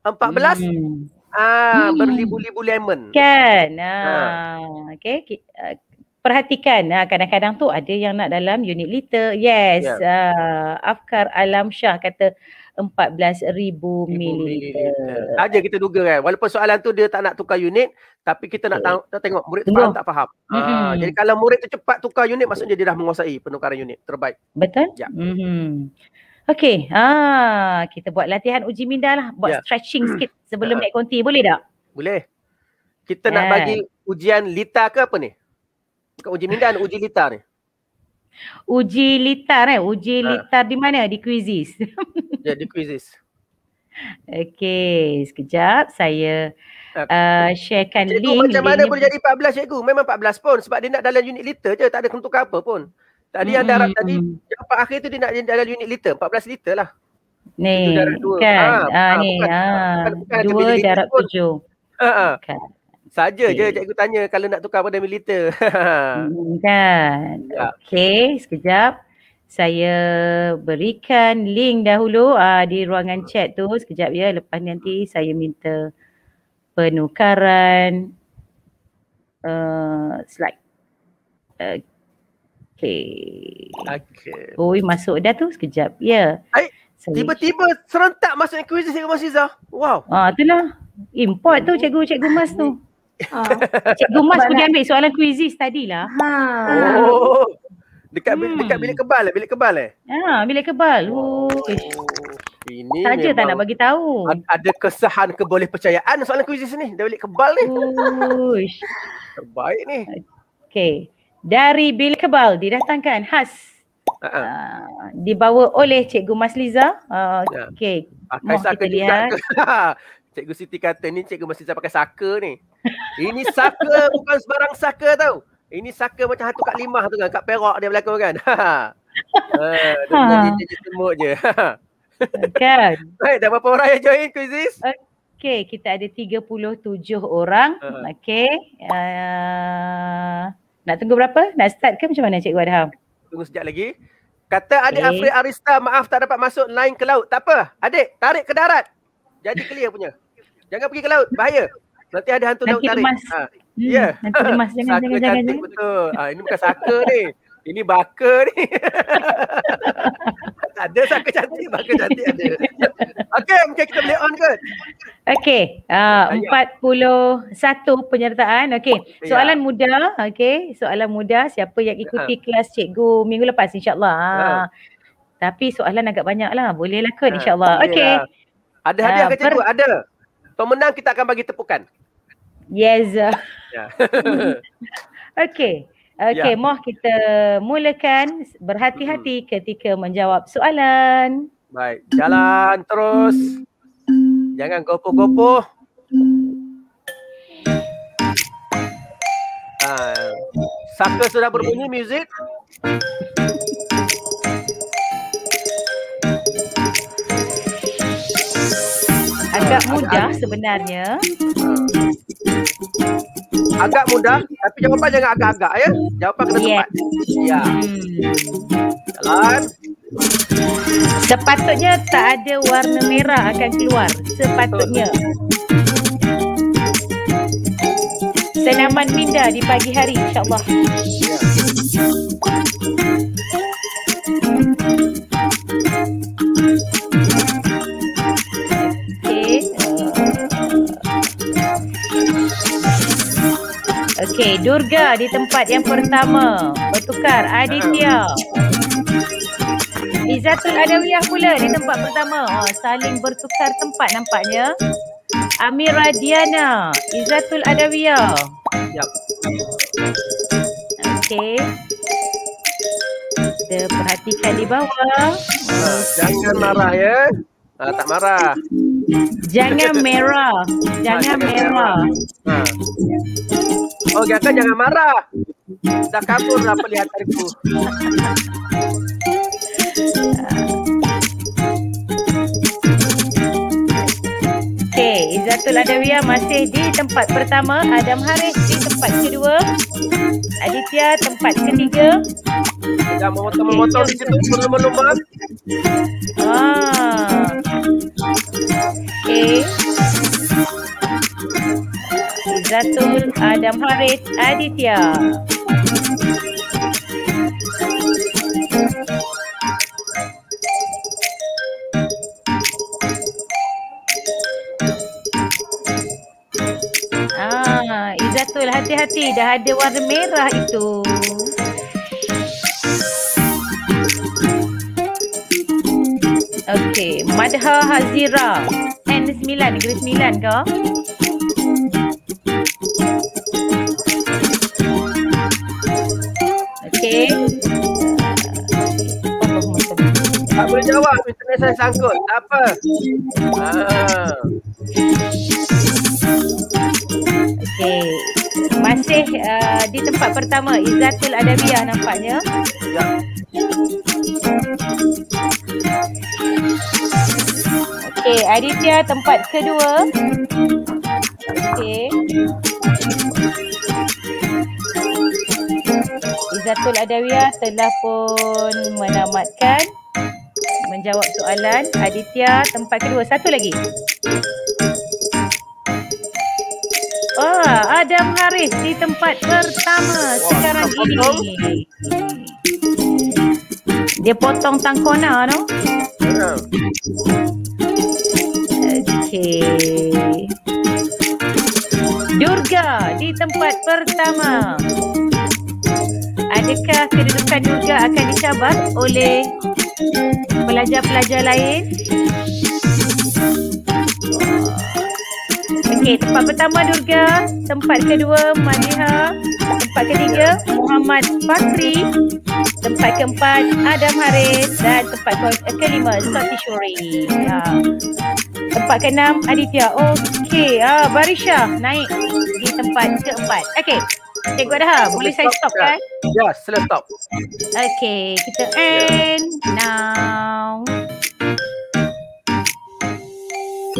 Empat belas hmm. ah, hmm. Berlibu-libu lemon Kan ah. ah. Okay ah, Perhatikan ah, Kadang-kadang tu ada yang nak dalam unit liter Yes yeah. ah, Afkar Alam Shah kata Empat belas ribu militer. Aja kita duga kan Walaupun soalan tu dia tak nak tukar unit Tapi kita nak, tang- nak tengok Murid tu tak faham mm-hmm. ah, Jadi kalau murid tu cepat tukar unit Maksudnya dia dah menguasai penukaran unit Terbaik Betul Ya yeah. mm-hmm. Okay, ah, kita buat latihan uji minda lah. Buat yeah. stretching sikit *clears throat* sebelum naik konti. Boleh tak? Boleh. Kita yeah. nak eh. bagi ujian lita ke apa ni? Bukan uji minda, *laughs* uji lita ni. Uji litar eh. Uji ha. litar di mana? Di kuisis. Ya, yeah, di kuisis. *laughs* Okay, sekejap saya ha. uh, sharekan cikgu, link. Cikgu macam mana boleh jadi 14 cikgu? Memang 14 pun sebab dia nak dalam unit liter je. Tak ada tentukan apa pun. Tadi hmm. yang darat tadi Jepang akhir tu dia nak jadi dalam unit liter 14 liter lah Ni kan ha, ha, ni bukan, ha, bukan, ha, bukan, ha, bukan, ha, bukan ha, ha. Saja okay. je cikgu tanya kalau nak tukar pada militer. *laughs* kan. Ya. Okey, sekejap. Saya berikan link dahulu uh, di ruangan chat tu. Sekejap ya, lepas nanti saya minta penukaran uh, slide. Okey. Eh, Okay. Okay. Oi masuk dah tu sekejap. Ya. Yeah. Tiba-tiba serentak masuk kuis Cikgu Mas Izzah. Wow. Ah, itulah. Import tu Cikgu Cikgu Mas tu. Ah. *laughs* Cikgu Mas pergi ambil soalan kuis tadi lah. Ha. Oh. Dekat, hmm. dekat bilik kebal eh? Bilik kebal eh? Ya, ah, bilik kebal. Oh. Ish. Ini Saja tak nak bagi tahu. Ada kesahan keboleh percayaan soalan kuis ni. Dah bilik kebal ni. Uish. Terbaik ni. Okay dari Bill Kebal didatangkan khas uh-huh. uh, dibawa oleh Cikgu Masliza. Uh, ya. okay. Pakai ah, kita juga *laughs* Cikgu Siti kata ni Cikgu Masliza pakai saka ni. Ini saka bukan sebarang saka tau. Ini saka macam hantu kat limah tu kan. Kat perak dia berlaku kan. *laughs* Ha. Ha. Ha. semut je. *laughs* kan. Baik, dah berapa orang yang join quiz this? Okay, kita ada 37 orang. Uh-huh. Ha. Okay. Uh... Nak tunggu berapa? Nak start ke macam mana Cikgu Adham? Tunggu sekejap lagi. Kata adik okay. Afri Arista maaf tak dapat masuk line ke laut. Tak apa. Adik tarik ke darat. Jadi clear punya. Jangan pergi ke laut. Bahaya. Nanti ada hantu nanti laut tarik. Ha. Ya. Hmm, ya. Yeah. Nanti lemas. *laughs* Jangan, saka jangan, jangan. Betul. Ha, ini bukan saka ni. Ini bakar ni. tak *laughs* ada saka cantik, bakar cantik ada. Okey, mungkin kita boleh on ke? Okey, uh, empat puluh satu penyertaan. Okey, ya. soalan ya. mudah. Okey, soalan muda. Siapa yang ikuti ha. kelas cikgu minggu lepas insyaAllah. Ha. Tapi soalan agak banyak lah. Boleh lah kan insyaAllah. Okey. Ya. Ada hadiah ha, ke cikgu? ada. Pemenang kita akan bagi tepukan. Yes. Ya. *laughs* *laughs* Okey. Ya. Okey, ya. moh kita mulakan berhati-hati ketika menjawab soalan. Baik, jalan terus. Jangan gopoh-gopoh. Ha. Ah, Saka sudah berbunyi muzik. agak mudah sebenarnya. Uh, agak mudah, tapi jawapan jangan agak-agak ya. Jawapan kena yeah. tepat. Ya. Jalan. Sepatutnya tak ada warna merah akan keluar. Sepatutnya. Senaman minda di pagi hari insya Okey, Durga di tempat yang pertama. Bertukar Aditya. Izzatul Adawiyah pula di tempat pertama. Oh, saling bertukar tempat nampaknya. Amira Diana, Izzatul Adawiyah. Yap. Okey. Kita perhatikan di bawah. Ah, jangan marah ya. Ha, tak marah. Jangan merah. Ah, jangan, jangan merah. merah. Ha. Oh, Gaka jangan marah. Dah kabur lah perlihatanku. Okay, Izzatul Adawiyah masih di tempat pertama. Adam Haris di tempat kedua. Aditya tempat ketiga. Dah memotong-memotong di situ, berlumba-lumba. Ah. Okay. Datuk Adam Harif Aditya. Ah, Izatul hati-hati dah ada warna merah itu. Okey, Madha Hazira N9 Negeri 9 ke? Tak boleh jawab Internet saya sangkut Tak apa Ah. Okay. Masih uh, di tempat pertama Izzatul Adabiah nampaknya ya. Okay, Aditya tempat kedua. Okey. Izatul Adawiyah telah pun menamatkan menjawab soalan Aditya tempat kedua. Satu lagi. Oh, Adam Haris di tempat pertama Wah, sekarang ini. Potong. Dia potong tangkona tu. No? Okey. Durga di tempat pertama. Adakah kedudukan Durga akan dicabar oleh pelajar-pelajar lain. Okey, tempat pertama Durga, tempat kedua Maliha, tempat ketiga Muhammad Fakri, tempat keempat Adam Haris dan tempat ke- eh, kelima Sati Shuri. Ha. Tempat keenam Aditya. Okey, ah Barisha naik di tempat keempat. Okey. Cikgu dah, boleh saya stop kan? Ya, yeah, slow stop. Okay, kita end now.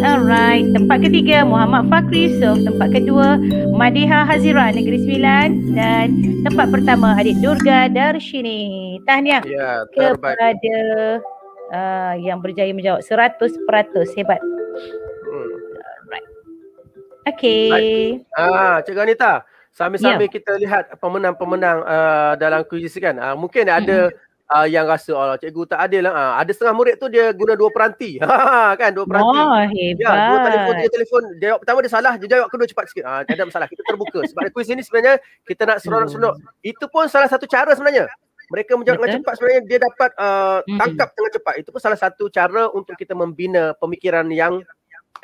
Alright, tempat ketiga Muhammad Fakri So, tempat kedua Madiha Hazira Negeri Sembilan Dan tempat pertama Adik Durga Darshini Tahniah ya, terbaik. kepada uh, yang berjaya menjawab seratus peratus hebat hmm. Alright Okay Ah, Cikgu Anita, sambil-sambil yeah. kita lihat pemenang-pemenang uh, dalam kuis kan. Uh, mungkin ada mm-hmm. uh, yang rasa oh, cikgu tak adil lah. Uh, ada setengah murid tu dia guna dua peranti. *laughs* Ha, ha, kan dua peranti. Oh hebat. Ya, dua telefon, dia telefon. Jawab pertama dia salah, dia jawab kedua cepat sikit. Uh, tak ada masalah. Kita terbuka. Sebab kuis ini sebenarnya kita nak seronok-seronok. Hmm. Itu pun salah satu cara sebenarnya. Mereka menjawab dengan cepat sebenarnya dia dapat uh, hmm. tangkap dengan cepat. Itu pun salah satu cara untuk kita membina pemikiran yang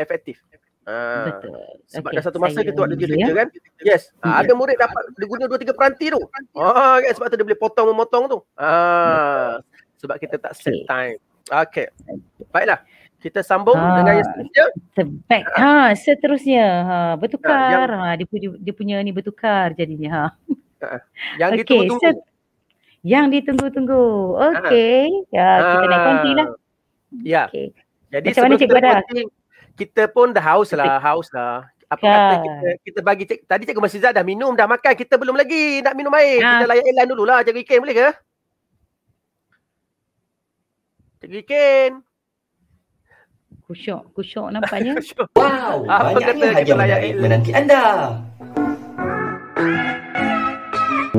efektif. Ah. Betul. Sebab okay, dah satu masa kita buat ada kerja ya? kan? Yes. Yeah. Ada murid dapat dia guna dua tiga peranti tu. Oh kan? sebab tu dia boleh potong memotong tu. Ah sebab kita tak okay. set time. Okay. Baiklah. Kita sambung ha, dengan yang seterusnya. Back. Ha, seterusnya. Ha, bertukar. Ya, ha, dia, dia, dia punya ni bertukar jadinya. Ha. Yang okay, ditunggu-tunggu. Yang ditunggu-tunggu. Okay. Ha. Ya, kita ha. naik konti lah. Ya. Okay. Jadi Macam mana cikgu ada? kita pun dah haus lah, haus lah. Apa kan. kata kita, kita bagi cik, tadi cikgu masih Izzat dah minum, dah makan, kita belum lagi nak minum air. Kan. Kita layak elan dulu lah, cikgu Iken boleh ke? Cikgu Iken. Kusyuk, kusyuk nampaknya. *laughs* wow, Apa banyak kata yang kita hajam dari menanti anda.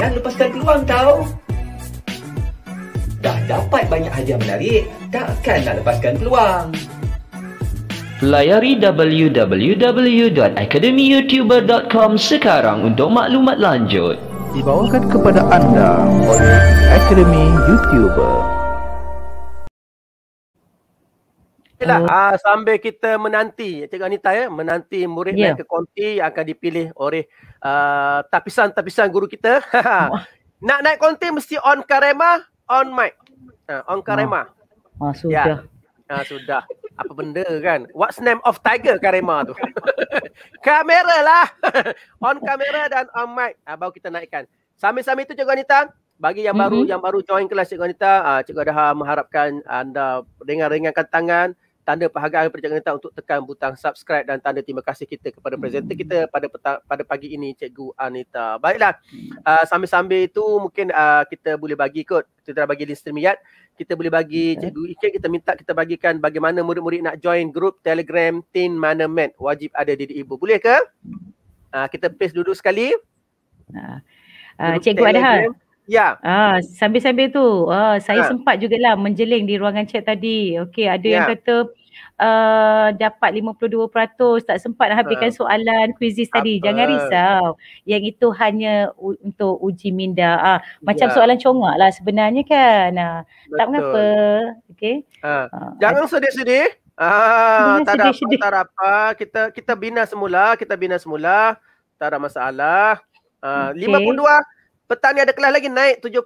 dan lepaskan peluang tau. Dah dapat banyak hadiah menarik, takkan nak lepaskan peluang. Layari www.academyyoutuber.com sekarang untuk maklumat lanjut. Dibawakan kepada anda oleh Academy YouTuber. Okeylah, uh, oh. uh, ah, sambil kita menanti Cikgu Anita ya, menanti murid yeah. ke konti yang akan dipilih oleh uh, tapisan-tapisan guru kita. *laughs* Nak naik konti mesti on karema, on mic. Uh, on karema. Ah, ah sudah. Ya. Ah, sudah. Apa benda kan? What's name of tiger karema tu? *laughs* kamera lah. *laughs* on kamera dan on mic. Uh, baru kita naikkan. Sambil-sambil itu Cikgu Anita, bagi yang baru mm-hmm. yang baru join kelas cikgu Anita, uh, cikgu dah mengharapkan anda dengar-dengarkan tangan, tanda penghargaan kepada Cikgu Netan untuk tekan butang subscribe dan tanda terima kasih kita kepada presenter kita hmm. pada petang, pada pagi ini Cikgu Anita. Baiklah. Hmm. Uh, sambil-sambil itu mungkin uh, kita boleh bagi kod kita dah bagi link streamyard kita boleh bagi hmm. Cikgu Ikin kita minta kita bagikan bagaimana murid-murid nak join grup Telegram Tin Management wajib ada di ibu. Boleh ke? Uh, kita paste dulu sekali. Uh, uh, Cikgu ada hal. Ya. Ah, sambil-sambil tu, ah, saya ah. sempat jugalah menjeling di ruangan chat tadi. Okey, ada ya. yang kata uh, dapat 52% tak sempat nak habiskan uh, soalan kuisis tadi jangan risau yang itu hanya untuk uji minda ah macam yeah. soalan congak lah sebenarnya kan ha, tak mengapa okay uh, ah, uh, ah, jangan sedih-sedih tak ada apa, *laughs* apa kita kita bina semula kita bina semula tak ada masalah uh, okay. 52 petani ada kelas lagi naik 70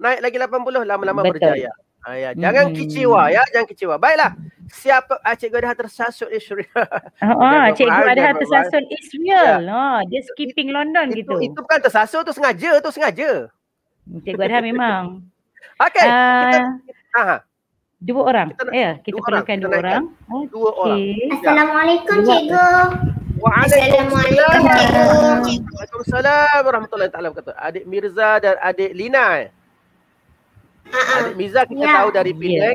naik lagi 80 lama-lama berjaya Ayah, ya. hmm. jangan hmm. kecewa ya, jangan kecewa. Baiklah. Siapa ah, cikgu ada tersasut *laughs* ah, ah, Israel? Ha, oh, cikgu ada tersasut Israel. Ha, ya. oh, dia skipping London itu, gitu. Itu, itu bukan tersasut tu sengaja, tu sengaja. Cikgu ada memang. Okey, uh, kita ha, ha. Dua orang. Ya, yeah, kita perlukan dua orang. Dua orang. Okay. Assalamualaikum cikgu. Waalaikumsalam. Assalamualaikum. Waalaikumsalam. Waalaikumsalam. Waalaikumsalam. Waalaikumsalam. Waalaikumsalam. Waalaikumsalam. Waalaikumsalam. Waalaikumsalam. Waalaikumsalam. Waalaikumsalam. Ah, ah. Adik Miza kita ya. tahu dari Penang. Ya.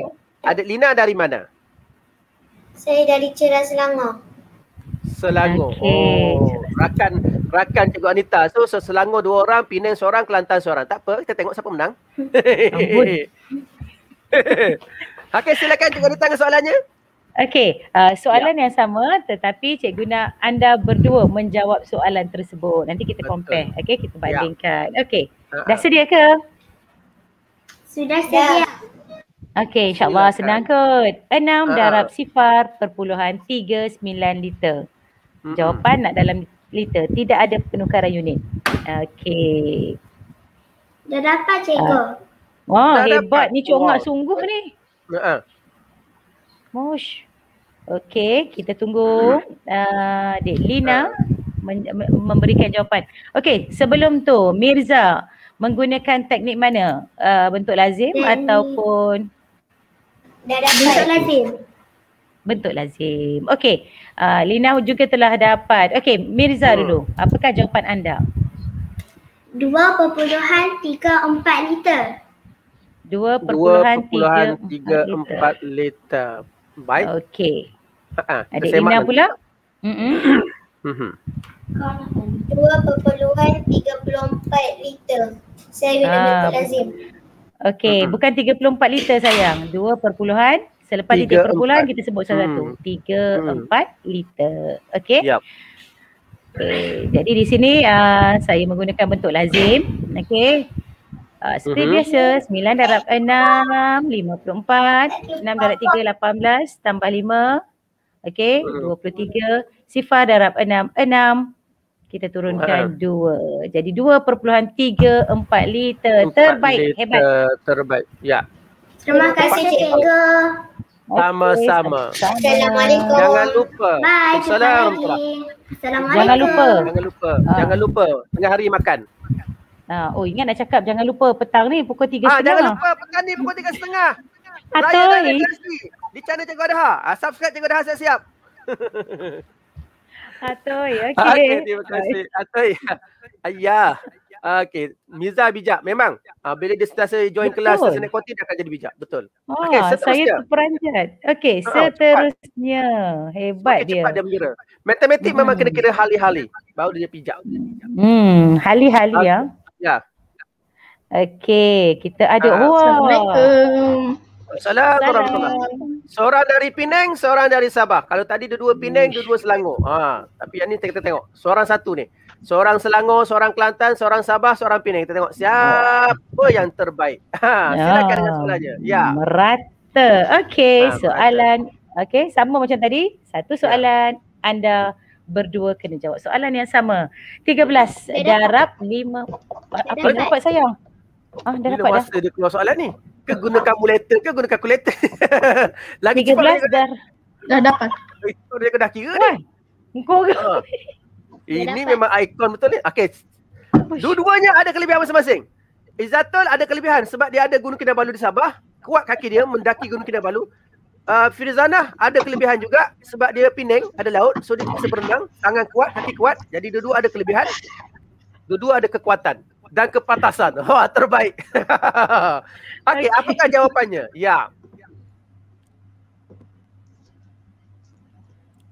Adik Lina dari mana? Saya dari Cerah Selangor. Selangor. Okay. Oh, rakan rakan Cikgu Anita. So, so Selangor dua orang, Penang seorang, Kelantan seorang. Tak apa, kita tengok siapa menang. *laughs* Okey, silakan Cikgu Anita dengan soalannya. Okey, uh, soalan ya. yang sama tetapi cikgu nak anda berdua menjawab soalan tersebut. Nanti kita Betul. compare, okey, kita ya. bandingkan. Ya. Okey. Uh-huh. Dah sedia ke? Sudah siap. Ya. sedia. Okey, insyaAllah kan? senang kot. Enam uh. darab sifar perpuluhan tiga sembilan liter. Mm-hmm. Jawapan nak dalam liter. Tidak ada penukaran unit. Okey. Dah dapat cikgu. Uh. Wah, dah hebat ni congak wow. sungguh ni. Uh. Mush. Okey, kita tunggu uh, Lina ha. memberikan jawapan. Okey, sebelum tu Mirza menggunakan teknik mana? Uh, bentuk lazim teknik. ataupun bentuk lazim. Bentuk lazim. Okey. Uh, Lina juga telah dapat. Okey, Mirza hmm. dulu. Apakah jawapan anda? 2.34 liter. 2.34 liter. Baik. Okey. Ha, Ada Lina lagi. pula? Mm-hmm. 2.34 liter. Saya minum ah, uh, Okey, uh-huh. bukan 34 liter sayang. 2 perpuluhan. Selepas 3, liter perpuluhan, 4. kita sebut salah satu. Hmm. 3, hmm. 4 liter. Okey? Yep. Okay. Jadi di sini uh, saya menggunakan bentuk lazim. Okey. Uh, seperti uh-huh. biasa, 9 darab 6, 54, 6 darab 3, 18, tambah 5. Okey, 23. Mm. Sifar darab 6, 6, kita turunkan dua. Jadi dua perpuluhan tiga empat liter terbaik hebat. Terbaik. Ya. Terima kasih cikgu. Sama-sama. Assalamualaikum. Jangan lupa. Bye. Assalamualaikum. Jangan lupa. Jangan lupa. Ha. Jangan lupa. Tengah hari makan. Ha. oh ingat nak cakap jangan lupa petang ni pukul 3.30. Ah, setengah. jangan lupa petang ni pukul tiga setengah. Atau di channel Cikgu Adha. Ha, subscribe Cikgu Adha siap-siap. *laughs* Atoy, okay. *laughs* okay. terima kasih. Atoy. Ayah. *laughs* Ya. Okay, Miza bijak. Memang, uh, bila dia setelah join Betul. kelas, setelah koti, dia akan jadi bijak. Betul. Oh, okay, saya terperanjat. Okay, ah, seterusnya. Cepat. Hebat okay, dia. Cepat dia mengira. Matematik hmm. memang kena hmm. kira hali-hali. Baru dia bijak. Hmm, hali-hali okay. ya. Ya. Okay, kita ada. Uh, ah, wow. Assalamualaikum. Assalamualaikum warahmatullahi Seorang dari Penang, seorang dari Sabah. Kalau tadi dua dua Penang, dua dua Selangor. Ha, tapi yang ni kita tengok. Seorang satu ni. Seorang Selangor, seorang Kelantan, seorang Sabah, seorang Penang. Kita tengok siapa yang terbaik. *laughs* Ha, silakan dengan soalannya. Ya. Merata. Okey, ha, soalan. Okey, sama macam tadi. Satu ya. soalan. Ya. Anda berdua kena jawab soalan yang sama. 13 darab 5 apa dapat sayang? Ah, dah Bila dapat masa dah. Masa dia keluar soalan ni ke guna kalkulator ke guna kalkulator *laughs* lagi 13 dah dah, dah dapat *laughs* itu dia dah kira kan? ha. dah engkau ke ini dapat. memang ikon betul ni okey dua-duanya ada kelebihan masing-masing Izatul ada kelebihan sebab dia ada Gunung Kinabalu di Sabah kuat kaki dia mendaki Gunung Kinabalu uh, ah, Firzana ada kelebihan juga sebab dia Pinang ada laut so dia bisa berenang tangan kuat kaki kuat jadi dua-dua ada kelebihan dua-dua ada kekuatan dan kepatasan. Ha *laughs* oh, terbaik. *laughs* Okey, okay. apakah jawapannya? Ya.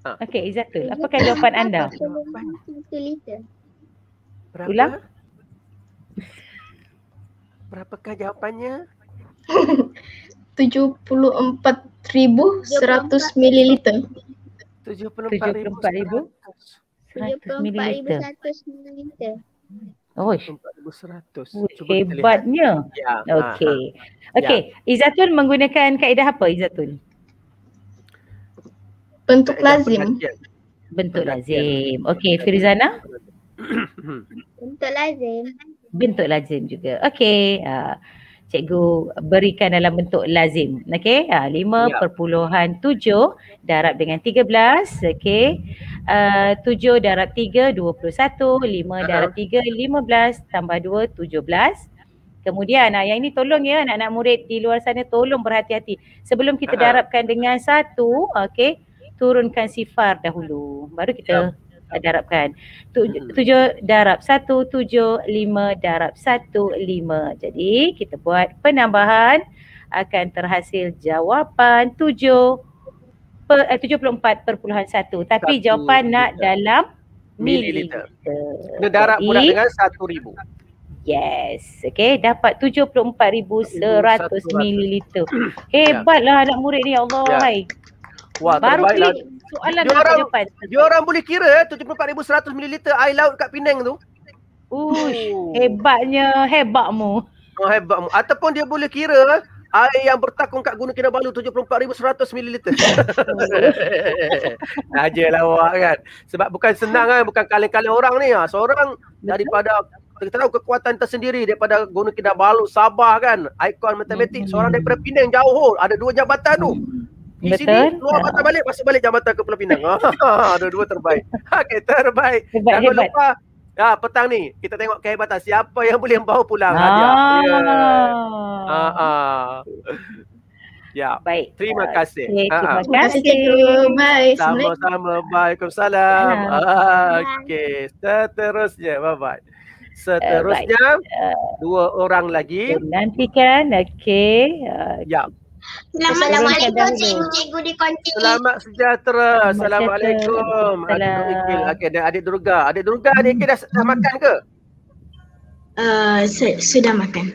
Ha. Okey, Izatul, apakah jawapan anda? Berapa? Ulang. Berapakah jawapannya? 74,100 *laughs* mililiter. 74,100 mililiter. 74,100 mililiter. Oh, hebatnya. Ya, okay. Ha, ha. Okay, ya. Izzatun menggunakan kaedah apa Izzatun? Bentuk kaedah lazim. Penantian. Bentuk penantian. lazim. Okay, Firizana? Bentuk lazim. Bentuk lazim juga. Okay. Uh, ah cikgu berikan dalam bentuk lazim. Okey, ha, Lima 5.7 perpuluhan tujuh darab dengan tiga belas, Okey, ha, tujuh darab tiga dua puluh satu, lima darab tiga lima belas Tambah dua tujuh belas. Kemudian ha, yang ini tolong ya anak-anak murid di luar sana tolong berhati-hati. Sebelum kita darabkan dengan satu, okey, turunkan sifar dahulu. Baru kita ya darab kan. Tu, hmm. tujuh darab satu, tujuh, lima darab satu, lima. Jadi kita buat penambahan akan terhasil jawapan tujuh eh, tujuh puluh empat perpuluhan satu. Tapi satu jawapan liter. nak dalam mililiter. Dia darab pula dengan satu ribu. Yes. Okay. Dapat tujuh puluh empat ribu seratus mililiter. Ya. Hebatlah anak murid ni. Allah. Ya. Wah, Baru terbaiklah. klik soalan dia orang, depan. Dia orang boleh kira eh 74,100 ml air laut kat Penang tu. Ush, oh. hebatnya, hebatmu. Oh, hebatmu. Ataupun dia boleh kira air yang bertakung kat Gunung Kinabalu 74,100 ml. Aje lah awak kan. Sebab bukan senang kan, bukan kaleng-kaleng orang ni. Ha, seorang daripada kita tahu kekuatan tersendiri daripada Gunung Kinabalu, Sabah kan. Ikon matematik. Hmm. Seorang daripada Penang jauh. Ada dua jabatan tu. Hmm. Di Betul. sini keluar ya. batas balik, masuk balik jambatan ke Pulau Pinang. *laughs* Ah, dua-dua terbaik. Okey, ah, terbaik. Hebat, Jangan hebat. lupa Ya, petang ni kita tengok kehebatan siapa yang boleh bawa pulang ah. hadiah. Ah, ah. *laughs* ya. Baik. Terima kasih. Okay. Ah, terima kasih. Bye. Sama-sama. Waalaikumsalam. Okey. Seterusnya, bye bye. Seterusnya uh, dua orang lagi. Nantikan. Okey. Uh, ya. Assalamualaikum cikgu-cikgu di Selamat sejahtera. Assalamualaikum. Adik Nurikil. Okey, dan adik Durga. Adik Durga, adik kita dah, dah makan ke? Uh, sudah makan.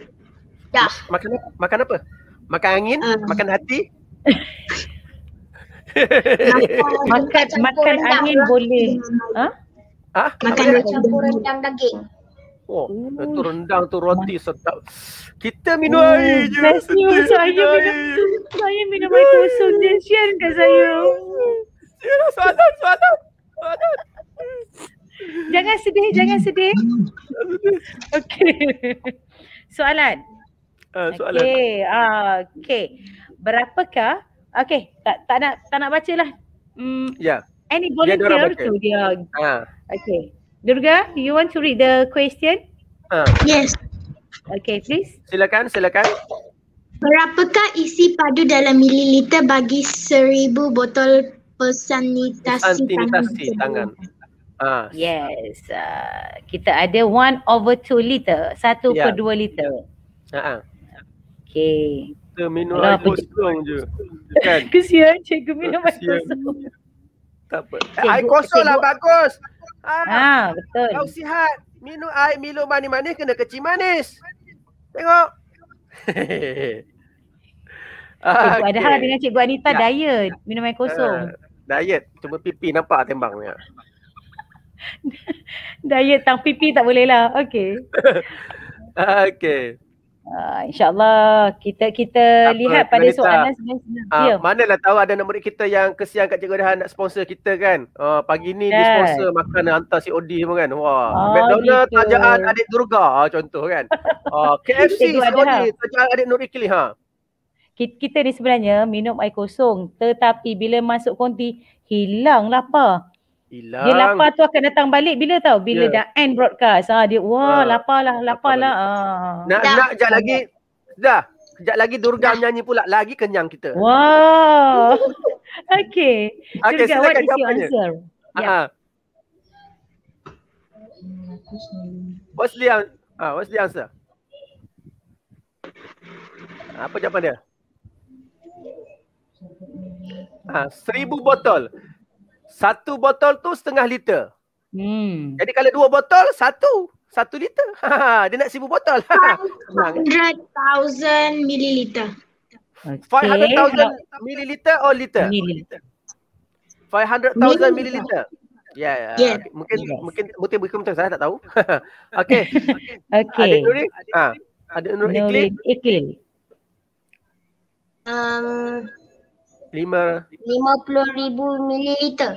Dah. Makan, makan apa? Makan angin? Uh. Makan hati? makan makan angin boleh. Ha? Ha? Makan campur rendang hmm. ha? daging. Oh, Ooh. tu rendang tu roti sedap. Kita minum Ooh. air je. Best ni saya minum air. Saya minum air kosong. Dia share kat saya. Ya, salam, salam. Jangan sedih, jangan sedih. Okay, Soalan. Uh, soalan. Ah, okey. Uh, okay. Berapakah? Okey, tak tak nak tak nak hmm, ya. Ya, baca lah. Mm. Ya. Yeah. Any volunteer dia tu dia. Ha. Ah. okay. Durga, you want to read the question? Uh. Yes. Okay, please. Silakan, silakan. Berapakah isi padu dalam mililiter bagi seribu botol pesanitasi tangan? Pesanitasi tangan. tangan. Ha. Yes. Uh, kita ada one over two liter. satu yeah. per dua liter. Haa. Ha. Okay. Kita minum air kosong je. Kan? *laughs* Kesian cikgu minum air kosong. Tak apa. Air kosong lah bagus. Ah, ha, betul. Kau sihat, minum air Milo manis-manis kena kecil manis. Tengok. Okay. Ada hal dengan Cikgu Anita ya. diet minum air kosong. Uh, diet cuma pipi nampak tembangnya. *laughs* diet tang pipi tak boleh lah. Okay. *laughs* okay. Uh, InsyaAllah kita kita Apa lihat pada soalan sebenarnya. Uh, manalah tahu ada nama kita yang kesian kat Cikgu Rehan nak sponsor kita kan. Uh, pagi ni yeah. dia kan. sponsor makanan hantar si Odi semua kan. Wah. Oh, McDonald gitu. tajaan adik Durga contoh kan. Uh, KFC si Odi tajaan adik Nur Ikli ha. Kita, kita ni sebenarnya minum air kosong tetapi bila masuk konti hilang lapar. Hilang. Dia lapar tu akan datang balik bila tau? Bila yeah. dah end broadcast. Ah ha, dia wah ha. lah, lapar Ha. Nak dah. Ya. nak jap lagi. Dah. Sekejap lagi Durga menyanyi pula. Lagi kenyang kita. Wow. *laughs* okay. Durga, okay, silakan what is your jawapannya. answer? Yeah. uh ya. ah. What's the answer? Uh, what's the answer? Apa jawapan dia? Ah, seribu botol. Satu botol tu setengah liter. Hmm. Jadi kalau dua botol, satu. Satu liter. *laughs* Ha, dia nak sibuk botol. 500,000 mililiter. 500,000 mililiter or liter? Mililiter. 500,000 mililiter. Ya, yeah, yeah. yeah. okay. mungkin, yes. mungkin mungkin mungkin mungkin saya tak tahu. *laughs* Okay. Okay. Ada Nuri? Ha. Ada Nuri Iklim? Iklim. Um, lima lima puluh ribu mililiter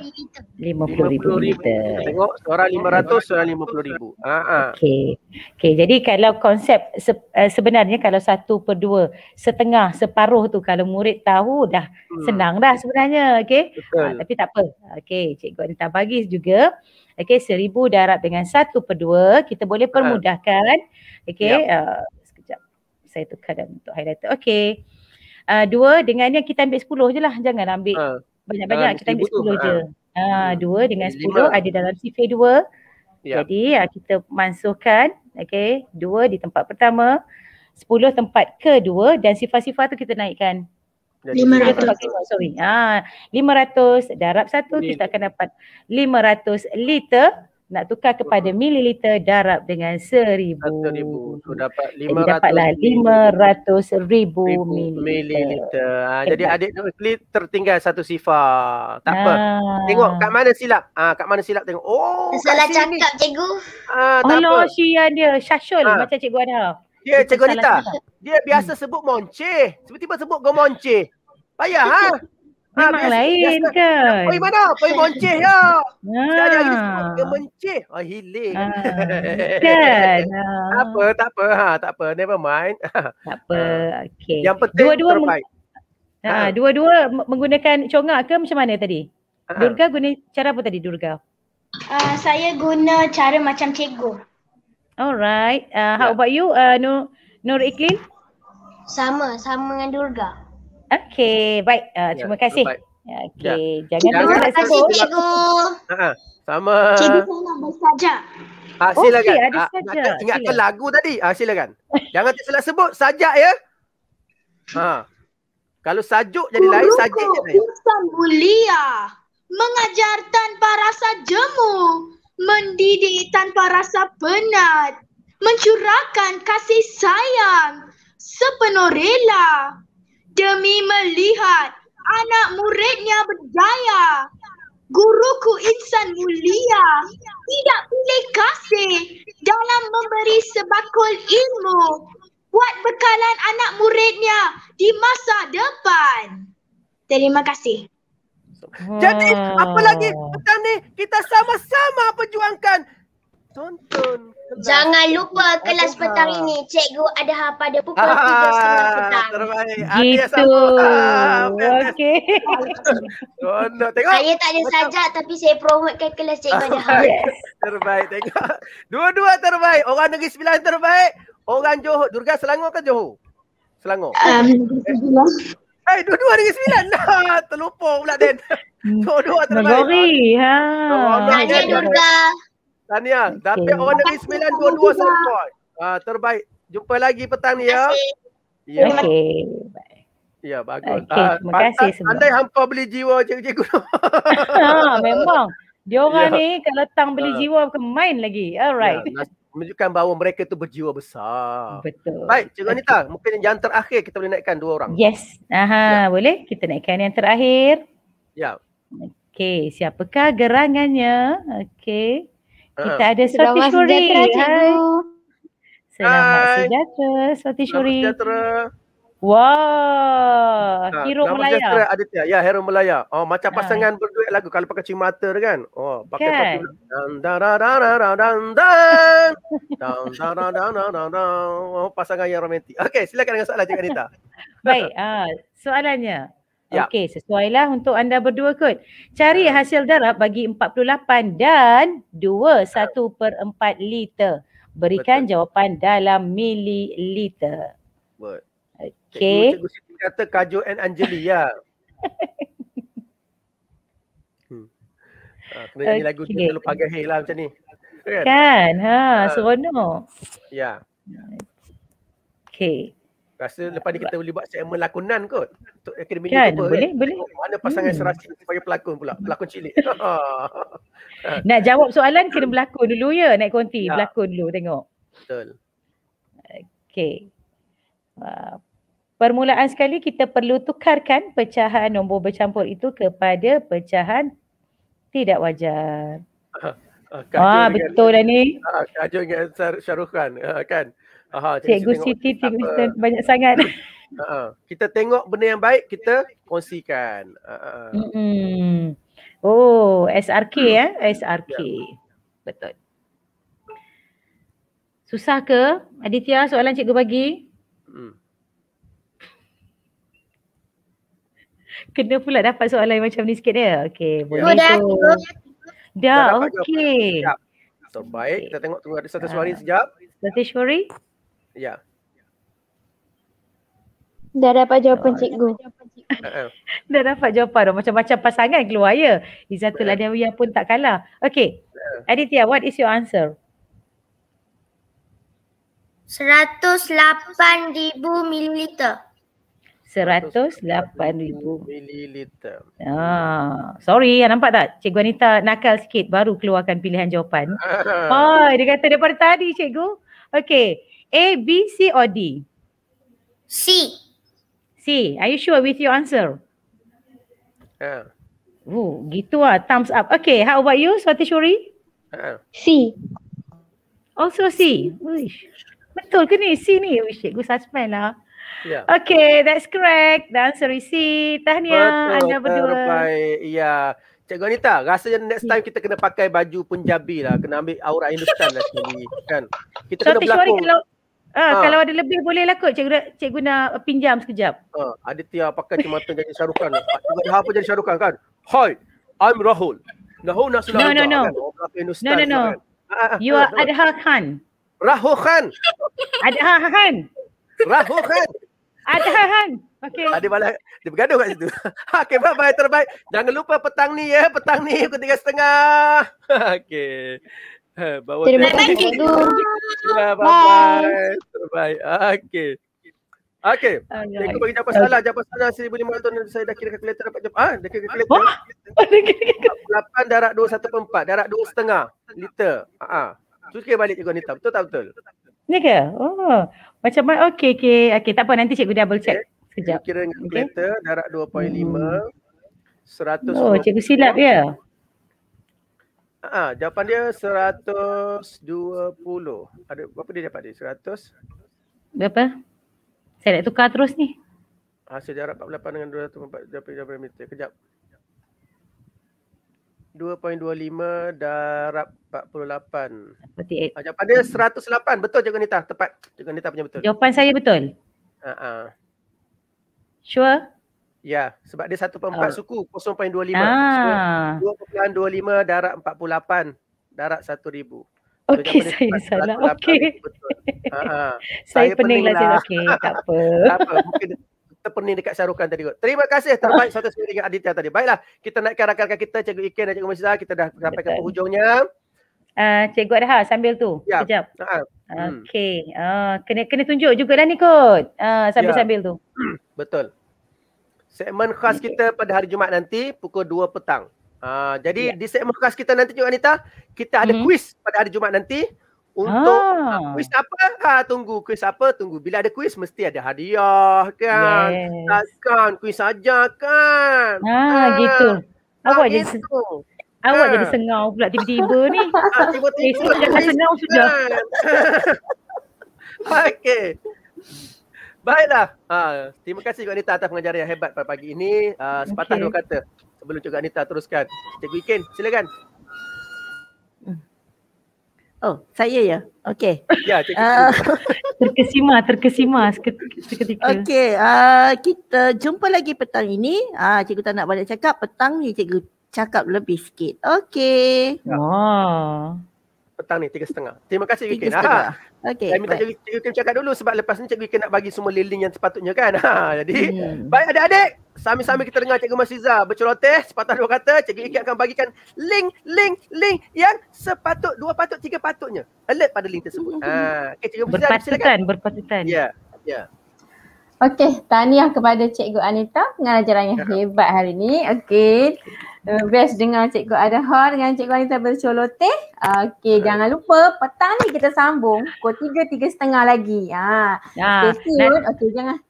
lima puluh ribu mililiter tengok seorang lima ratus seorang lima puluh ribu Ah, ha, ah. Okay, okay. jadi kalau konsep se- eh, sebenarnya kalau satu per dua setengah separuh tu kalau murid tahu dah hmm. senang dah sebenarnya okay. ha, ah, tapi tak apa okey cikgu Anita bagi juga okay seribu darab dengan satu per dua kita boleh ah. permudahkan okay. yep. uh, eh, sekejap saya tukar dan untuk highlighter okay uh, dua dengan yang kita ambil sepuluh je lah jangan ambil ah. banyak-banyak ha, kita ambil sepuluh je ha. Ha, dua dengan sepuluh ada dalam sifir dua ya. jadi uh, kita masukkan okay dua di tempat pertama sepuluh tempat kedua dan sifat-sifat tu kita naikkan lima ratus sorry lima ratus darab satu kita akan dapat lima ratus liter nak tukar kepada mililiter darab dengan seribu. Seribu. So dapat lima ratus. Dapatlah lima ratus ribu mililiter. Ah, jadi adik tu tertinggal satu sifar. Tak apa. Ah. Tengok kat mana silap. Ah, kat mana silap tengok. Oh, salah cakap cikgu. Ah, ha, tak Hello, apa. Syia dia. Syashul ha. macam cikgu ada. Dia cikgu Nita. Dia biasa sebut monceh. Tiba-tiba sebut gomonceh. Payah ha? Ha, memang ah, biasa, lain biasa. kan. Poin mana? Poin moncih ya. Ha. Dia moncih. Oh, hilang. Ha. Ah, *laughs* kan. Ha. Tak apa, tak apa. Ha, tak apa. Never mind. *laughs* tak apa. Okey. Yang penting dua-dua terbaik. ha. dua-dua menggunakan congak ke macam mana tadi? Ha. Durga guna cara apa tadi Durga? Uh, saya guna cara macam cikgu. Alright. Uh, how yeah. about you, uh, Nur, Nur Iklin? Sama, sama dengan Durga. Okay, baik. Uh, ah, yeah, terima kasih. Ya, okay, yeah. jangan lupa. Terima kasih, Cikgu. Ha, sama. Cikgu nak bersaja. Ha, ah, silakan. Okay, ha, saja. Ah, nak, ingatkan silakan. lagu tadi. Ha, ah, silakan. Jangan tersilap sebut. Sajak ya. Ha. Kalau sajuk jadi Guruku lain, sajik jadi lain. Guruku mulia. Mengajar tanpa rasa jemu. Mendidik tanpa rasa penat. Mencurahkan kasih sayang. Sepenuh rela demi melihat anak muridnya berjaya. Guruku insan mulia tidak pilih kasih dalam memberi sebakul ilmu buat bekalan anak muridnya di masa depan. Terima kasih. Jadi apa lagi petang kita sama-sama perjuangkan tonton kelas Jangan lupa kelas petang ini cikgu ada pada pukul 3.30 ah, petang. Terbaik. Gitu. Ah, Okey. Tonton Saya tak ada sajak tapi saya promotekan kelas cikgu ada ah, Terbaik tengok. Dua-dua terbaik. Orang Negeri Sembilan terbaik. Orang Johor, Durga Selangor ke Johor? Selangor. Um, eh, hey, dua-dua Negeri Sembilan. Nah, *laughs* terlupa pula Den. Hmm. Dua-dua terbaik. Negeri. Ha. Oh, Nanya Durga. Tania, okay. dapat orang dari sembilan dua-dua satu ah, terbaik. Jumpa lagi petang ni ya. Ya. Okay. Ya, bagus. Okay. Ah, terima kasih semua. Andai hampa beli jiwa cikgu-cikgu. *laughs* ha, memang. Dia orang ya. ni kalau tang beli ha. jiwa ke main lagi. Alright. Ya, menunjukkan bahawa mereka tu berjiwa besar. Betul. Baik, Cikgu Anita, mungkin yang terakhir kita boleh naikkan dua orang. Yes. Aha, ya. boleh kita naikkan yang terakhir. Ya. Okey, siapakah gerangannya? Okey. Ha. Kita ada Soti Selamat Shuri. Sejahtera, Hai. Selamat sejahtera Soti Shuri. Selamat sejahtera. Wah, wow, ha, hero Lama Melaya. Jastra, Aditya. Ya, hero Melaya. Oh, macam ha. pasangan ha. berduet lagu kalau pakai cimata tu kan. Oh, pakai kan? Dan dan dan dan dan dan dan dan dan dan dan dan Oh, pasangan yang romantik. Okey, silakan dengan soalan Cik Anita. *laughs* Baik, uh, soalannya. Yep. Okey, sesuailah untuk anda berdua kot. Cari hasil darab bagi 48 dan 2, 1 per 4 liter. Berikan Betul. jawapan dalam mililiter. Okey. Cikgu, cikgu Siti kata Kajo and Anjali, ya. *laughs* Hmm. Ah, kena okay. nyanyi lagu tu dulu pagi hey lah macam ni. Kan? kan? Ha, uh, seronok. Ya. Yeah. Okey. Rasa lepas ni kita boleh buat segmen lakonan kot untuk akademi kan, ni. Kan, kan? boleh, eh. boleh. Oh, mana pasangan hmm. serasi sebagai pelakon pula. Hmm. Pelakon cilik. *laughs* Nak jawab soalan kena berlakon dulu ya naik konti. Ya. Berlakon dulu tengok. Betul. Okay. Ah, permulaan sekali kita perlu tukarkan pecahan nombor bercampur itu kepada pecahan tidak wajar. *laughs* Ah, ah betul dah ni. Ah, kajut dengan Syaruhan Uh, kan? Aha, cikgu Siti, cikgu Siti banyak sangat. Uh-huh. *laughs* Kita tengok benda yang baik, kita kongsikan. Uh-huh. Mm-hmm. Oh, SRK hmm. eh? ya, eh? SRK. Yeah. Betul. Susah ke Aditya soalan cikgu bagi? Hmm. Kena pula dapat soalan macam ni sikit ya. Okey, ya. boleh. Oh, dah, dah, dah okey. Terbaik. Okay. Kita tengok tunggu ada satu ah. suara sekejap. Satu suara. Ya. Dah dapat jawapan cikgu. *laughs* Dah dapat jawapan. Macam-macam pasangan keluar ya. Izzatul yeah. pun tak kalah. Okay. Aditya, what is your answer? Seratus lapan 108,000 mililiter. 108,000 mililiter. Ah, sorry, yang nampak tak? Cikgu Anita nakal sikit baru keluarkan pilihan jawapan. Oh, dia kata daripada tadi cikgu. Okay. A, B, C or D? C. C. Are you sure with your answer? Yeah. Oh, gitu ah. Thumbs up. Okay, how about you, Shuri? Yeah. C. Also C. Uish. Betul ke ni? C ni. Uish, Gua suspend lah. Yeah. Okay, that's correct. The answer is C. Tahniah betul, anda berdua. Betul, terbaik. Ya. Cikgu Anita, rasanya next time kita kena pakai baju Punjabi lah. Kena ambil aura Hindustan lah sekali. Kan? Kita so kena berlakon. Kalau, Ah, ha. kalau ada lebih boleh lah kot cikgu, cikgu nak pinjam sekejap. Ha, ada tia pakai cemata jadi syarukan. Juga dah apa jadi syarukan kan? Hi, I'm Rahul. Nahu kan? no, no, no. No, no, no. no, no. You are Adha Khan. Rahul Khan. Adha Khan. Rahul Khan. Adha Khan. Okay. Ada balas. Dia bergaduh kat situ. *laughs* okay, bye-bye terbaik. Jangan lupa petang ni ya. Petang ni aku tiga setengah. *laughs* okay. *laughs* Bawa terima kasih bye, Bye. Terbaik. Okey. Okey. Cikgu bagi jawapan salah. Jawapan salah 1500 saya dah kira kalkulator dapat jawapan. Ah, dah kira kalkulator. Ha? 8 darat 2.14. Darat setengah liter. Ha ah. ah. Tukar balik cikgu Anita. Betul tak betul? Ni ke? Oh. Macam mana? Okey, okey. Okey, tak apa. Nanti cikgu double check. Okay. Sekejap. Kira kalkulator okay. darat 2.5. Hmm. 100 oh, cikgu silap ya. Yeah. Ah, ha, jawapan dia 120. Ada berapa dia dapat dia? 100. Berapa? Saya nak tukar terus ni. Hasil jarak 48 dengan 24 jarak jarak meter. Kejap. 2.25 darab 48. Ha, ah, eh. jawapan dia 108. Betul Cikgu Nita. Tepat. Cikgu Nita punya betul. Jawapan saya betul? Ha, ha. Sure? Ya, sebab dia 1.4 uh. suku 0.25. Ah. Suku, 2.25 ah. darat 48 darat 1000. Okey so, saya salah. Okey. Ha. *laughs* saya, saya pening lah. Okey, *laughs* tak apa. tak apa. Mungkin terpening dekat sarukan tadi kot. Terima kasih terbaik satu sekali dengan Aditya tadi. Baiklah, kita naikkan rakan-rakan kita Cikgu Iken dan Cikgu Mesra, kita dah sampai ke penghujungnya. Uh, Cikgu Adha sambil tu. Ya. Sekejap. Ha. Okey. Uh, kena kena tunjuk jugalah ni kot. Uh, sambil-sambil ya. tu. *clears throat* Betul. Segmen khas kita pada hari Jumaat nanti pukul 2 petang. Uh, jadi yeah. di segmen khas kita nanti juga Anita, kita ada mm-hmm. quiz pada hari Jumaat nanti untuk ah. uh, quiz apa? Ha, tunggu kuis apa? Tunggu bila ada kuis mesti ada hadiah kan. Yes. Kan quiz saja kan. Ha ah, ah. gitu. Awak ah, jadi se- Awak ah. jadi sengau pula tiba-tiba ni. *laughs* Ah, tiba-tiba eh, tiba-tiba sengau sudah. *laughs* Okey. Baiklah. Ha, terima kasih Cik Anita atas pengajaran yang hebat pada pagi ini. Uh, sepatah okay. dua kata sebelum Cik Anita teruskan. Cikgu Ikin, silakan. Hmm. Oh, saya ya? Okay. Ya, Cikgu uh, *laughs* Terkesima, terkesima seketika. Okay, uh, ah, kita jumpa lagi petang ini. uh, Cikgu tak nak banyak cakap, petang ni Cikgu cakap lebih sikit. Okay. Oh petang ni setengah Terima kasih Cikgu Ken. Okay, Saya minta baik. Cikgu Ken cakap dulu sebab lepas ni Cikgu Ken nak bagi semua lilin yang sepatutnya kan. *laughs* Ha. Jadi hmm. baik adik-adik. Sambil-sambil kita dengar Cikgu mas Masiza berceloteh sepatutnya dua kata. Cikgu Ken akan bagikan link, link, link yang sepatut, dua patut, tiga patutnya. Alert pada link tersebut. Hmm. Ha. Okay, Cikgu Masiza berpatutan, silakan. Berpatutan, berpatutan. Yeah. Ya, yeah. ya. Okey, tahniah kepada Cikgu Anita pengajaran yang ya. hebat hari ini. Okey. Uh, best dengan Cikgu Adha dengan Cikgu Anita bercolot Okey, ya. jangan lupa petang ni kita sambung pukul 3 3.30 lagi. Ha. Ya. Nah. Okey, jangan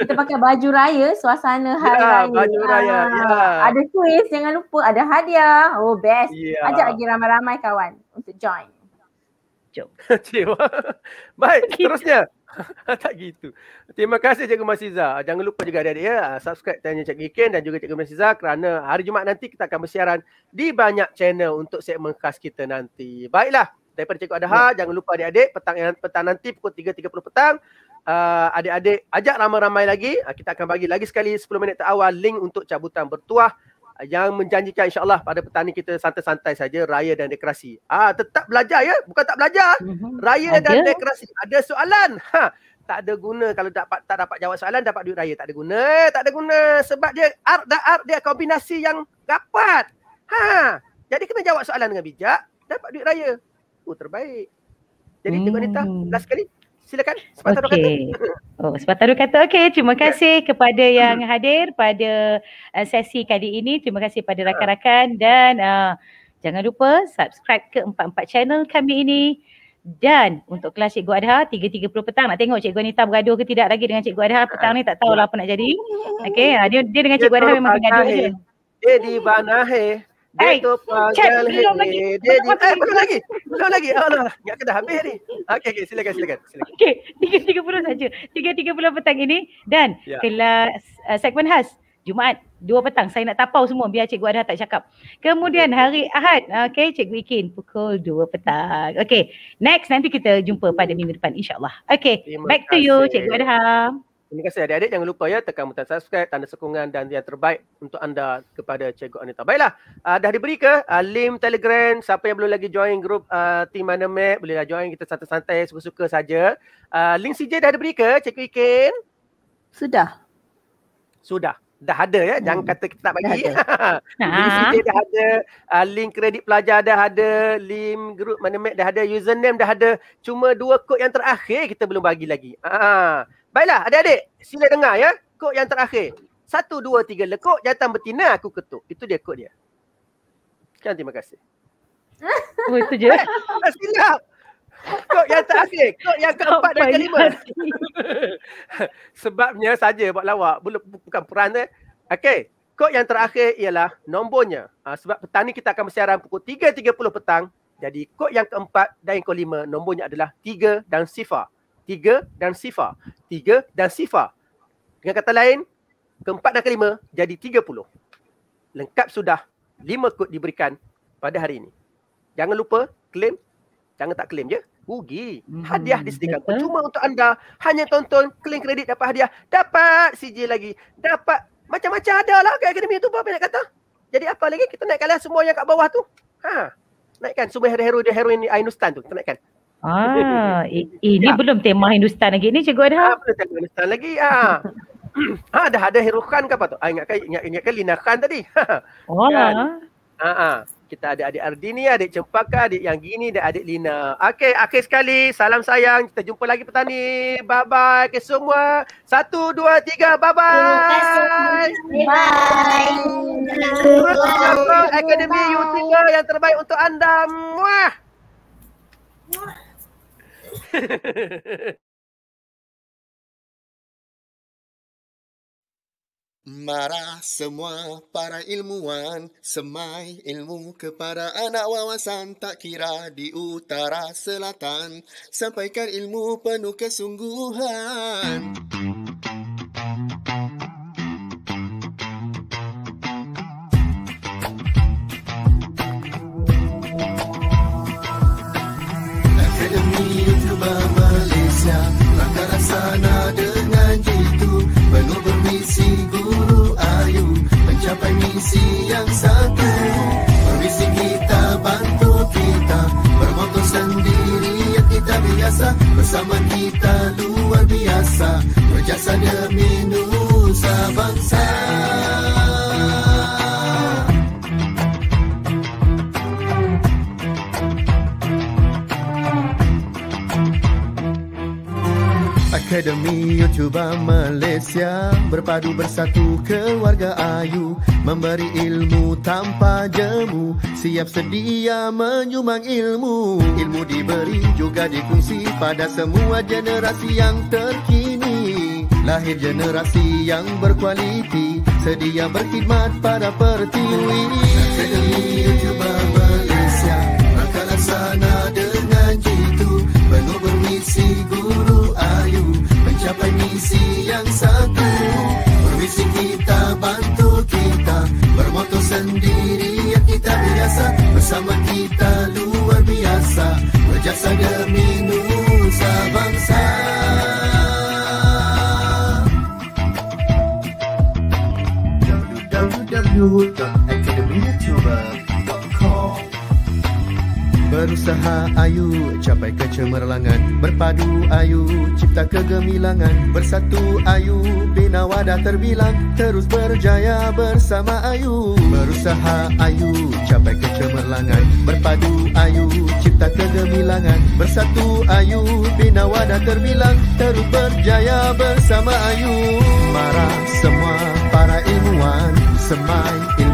kita pakai baju raya, suasana ya, hari ya, raya. Baju ha. raya. Ya. Ada kuis, jangan lupa ada hadiah. Oh, best. Ya. Ajak lagi ramai-ramai kawan untuk join. Jom. *laughs* Baik, seterusnya. Okay. *laughs* tak gitu. Terima kasih Cikgu Masiza. Jangan lupa juga adik-adik ya. Subscribe tanya Cikgu Iken dan juga Cikgu Masiza kerana hari Jumaat nanti kita akan bersiaran di banyak channel untuk segmen khas kita nanti. Baiklah. Daripada Cikgu Adha, ya. jangan lupa adik-adik petang, petang nanti pukul 3.30 petang. Uh, adik-adik ajak ramai-ramai lagi. Uh, kita akan bagi lagi sekali 10 minit terawal link untuk cabutan bertuah yang menjanjikan insyaallah pada petani kita santai-santai saja raya dan dekorasi. Ah tetap belajar ya, bukan tak belajar. Mhm. Raya ada. dan dekorasi. Ada soalan. Ha, tak ada guna kalau dapat tak dapat jawab soalan dapat duit raya tak ada guna, tak ada guna sebab dia art dan art dia kombinasi yang dapat. Ha. Jadi kena jawab soalan dengan bijak dapat duit raya. Oh terbaik. Jadi hmm. tengok ni last kali silakan sepatah okay. dua kata. Oh, sepatah dua kata. Okey, terima ya. kasih kepada yang hmm. hadir pada uh, sesi kali ini. Terima kasih pada ya. rakan-rakan dan uh, jangan lupa subscribe ke empat-empat channel kami ini. Dan untuk kelas Cikgu Adha 3.30 petang nak tengok Cikgu Anita bergaduh ke tidak lagi dengan Cikgu Adha petang ni tak tahulah apa nak jadi. Okey, ha, dia, dia dengan ya, Cikgu Adha memang bergaduh je. Dia di Banahe. Dia hey, tu lagi, hey, lagi. Dia di, eh, belum lagi. Belum lagi. Oh, no. Nggak kena habis ni. Okey, okay, silakan, silakan. silakan. Okey, tiga tiga puluh petang ini dan yeah. kelas uh, segmen khas Jumaat dua petang saya nak tapau semua biar cikgu ada tak cakap. Kemudian hari Ahad, okay, cikgu Ikin pukul dua petang. Okay, next nanti kita jumpa pada minggu depan insyaAllah. Okey, back to you cikgu Adham. Terima kasih. Ini kasih adik-adik. Jangan lupa ya tekan butang subscribe, tanda sokongan dan yang terbaik untuk anda kepada Cikgu Anita. Baiklah, uh, dah diberi ke uh, ah, link Telegram? Siapa yang belum lagi join grup uh, Team Mana Mac, bolehlah join. Kita santai-santai, suka-suka saja. Uh, link CJ dah diberi ke Cikgu Ikin? Sudah. Sudah. Dah ada ya. Jangan hmm. kata kita tak bagi. *laughs* Link CJ ha? dah ada. Uh, link kredit pelajar dah ada. Link grup Mana Mac dah ada. Username dah ada. Cuma dua kod yang terakhir kita belum bagi lagi. Haa. Uh. Baiklah adik-adik sila dengar ya. Kod yang terakhir. Satu, dua, tiga lekuk jantan betina aku ketuk. Itu dia kod dia. Sekian terima kasih. *laughs* Oh itu je. Eh, eh, silap. Kod yang terakhir. Kod yang keempat dan kelima. *laughs* Sebabnya saja buat lawak. Bukan peran eh. Okay. Kod yang terakhir ialah nombornya. Ha, sebab petang ni kita akan bersiaran pukul 3.30 petang. Jadi kod yang keempat dan yang kelima nombornya adalah 3 dan sifar tiga dan sifar. Tiga dan sifar. Dengan kata lain, keempat dan kelima jadi tiga puluh. Lengkap sudah lima kod diberikan pada hari ini. Jangan lupa claim. Jangan tak claim je. Rugi. Hmm, hadiah disediakan. Cuma untuk anda hanya tonton claim kredit dapat hadiah. Dapat CJ lagi. Dapat macam-macam ada lah kat akademi tu. Apa nak kata? Jadi apa lagi? Kita naikkanlah semua yang kat bawah tu. Ha. Naikkan semua hero-hero dia hero ini Ainustan tu. Kita naikkan. Ah, *laughs* ini ya. belum tema Hindustan lagi ni Cikgu Adha. Ah, belum tema Hindustan lagi. Ah. ha, *laughs* ada ah, dah ada Herukhan ke apa tu? Ah, ingat kan ingat, ingat, kan Lina Khan tadi. *laughs* oh. Ha ah, ah. Kita ada adik Ardini, adik Cempaka, adik yang gini dan adik Lina. Okey, akhir sekali. Salam sayang. Kita jumpa lagi petani. Bye-bye ke semua. Satu, dua, tiga. Bye-bye. Bye-bye. Bye-bye. bye Akademi Yutika yang terbaik untuk anda. Muah. Muah. *laughs* Marah semua para ilmuwan Semai ilmu kepada anak wawasan Tak kira di utara selatan Sampaikan ilmu penuh kesungguhan tiba Malaysia Langkahlah sana dengan jitu Penuh bermisi guru ayu Mencapai misi yang satu Bermisi kita bantu kita Bermotor sendiri yang kita biasa Bersama kita luar biasa Berjasa demi nusa bangsa Akademi YouTuber Malaysia Berpadu bersatu keluarga Ayu Memberi ilmu tanpa jemu Siap sedia menyumbang ilmu Ilmu diberi juga dikongsi Pada semua generasi yang terkini Lahir generasi yang berkualiti Sedia berkhidmat pada pertiwi Akademi YouTuber Malaysia visi yang satu Permisi kita bantu kita Bermotor sendiri yang kita biasa Bersama kita luar biasa Berjasa demi Nusa Bangsa www.com Berusaha ayu capai kecemerlangan Berpadu ayu cipta kegemilangan Bersatu ayu bina wadah terbilang Terus berjaya bersama ayu Berusaha ayu capai kecemerlangan Berpadu ayu cipta kegemilangan Bersatu ayu bina wadah terbilang Terus berjaya bersama ayu Marah semua para ilmuwan Semai ilmuwan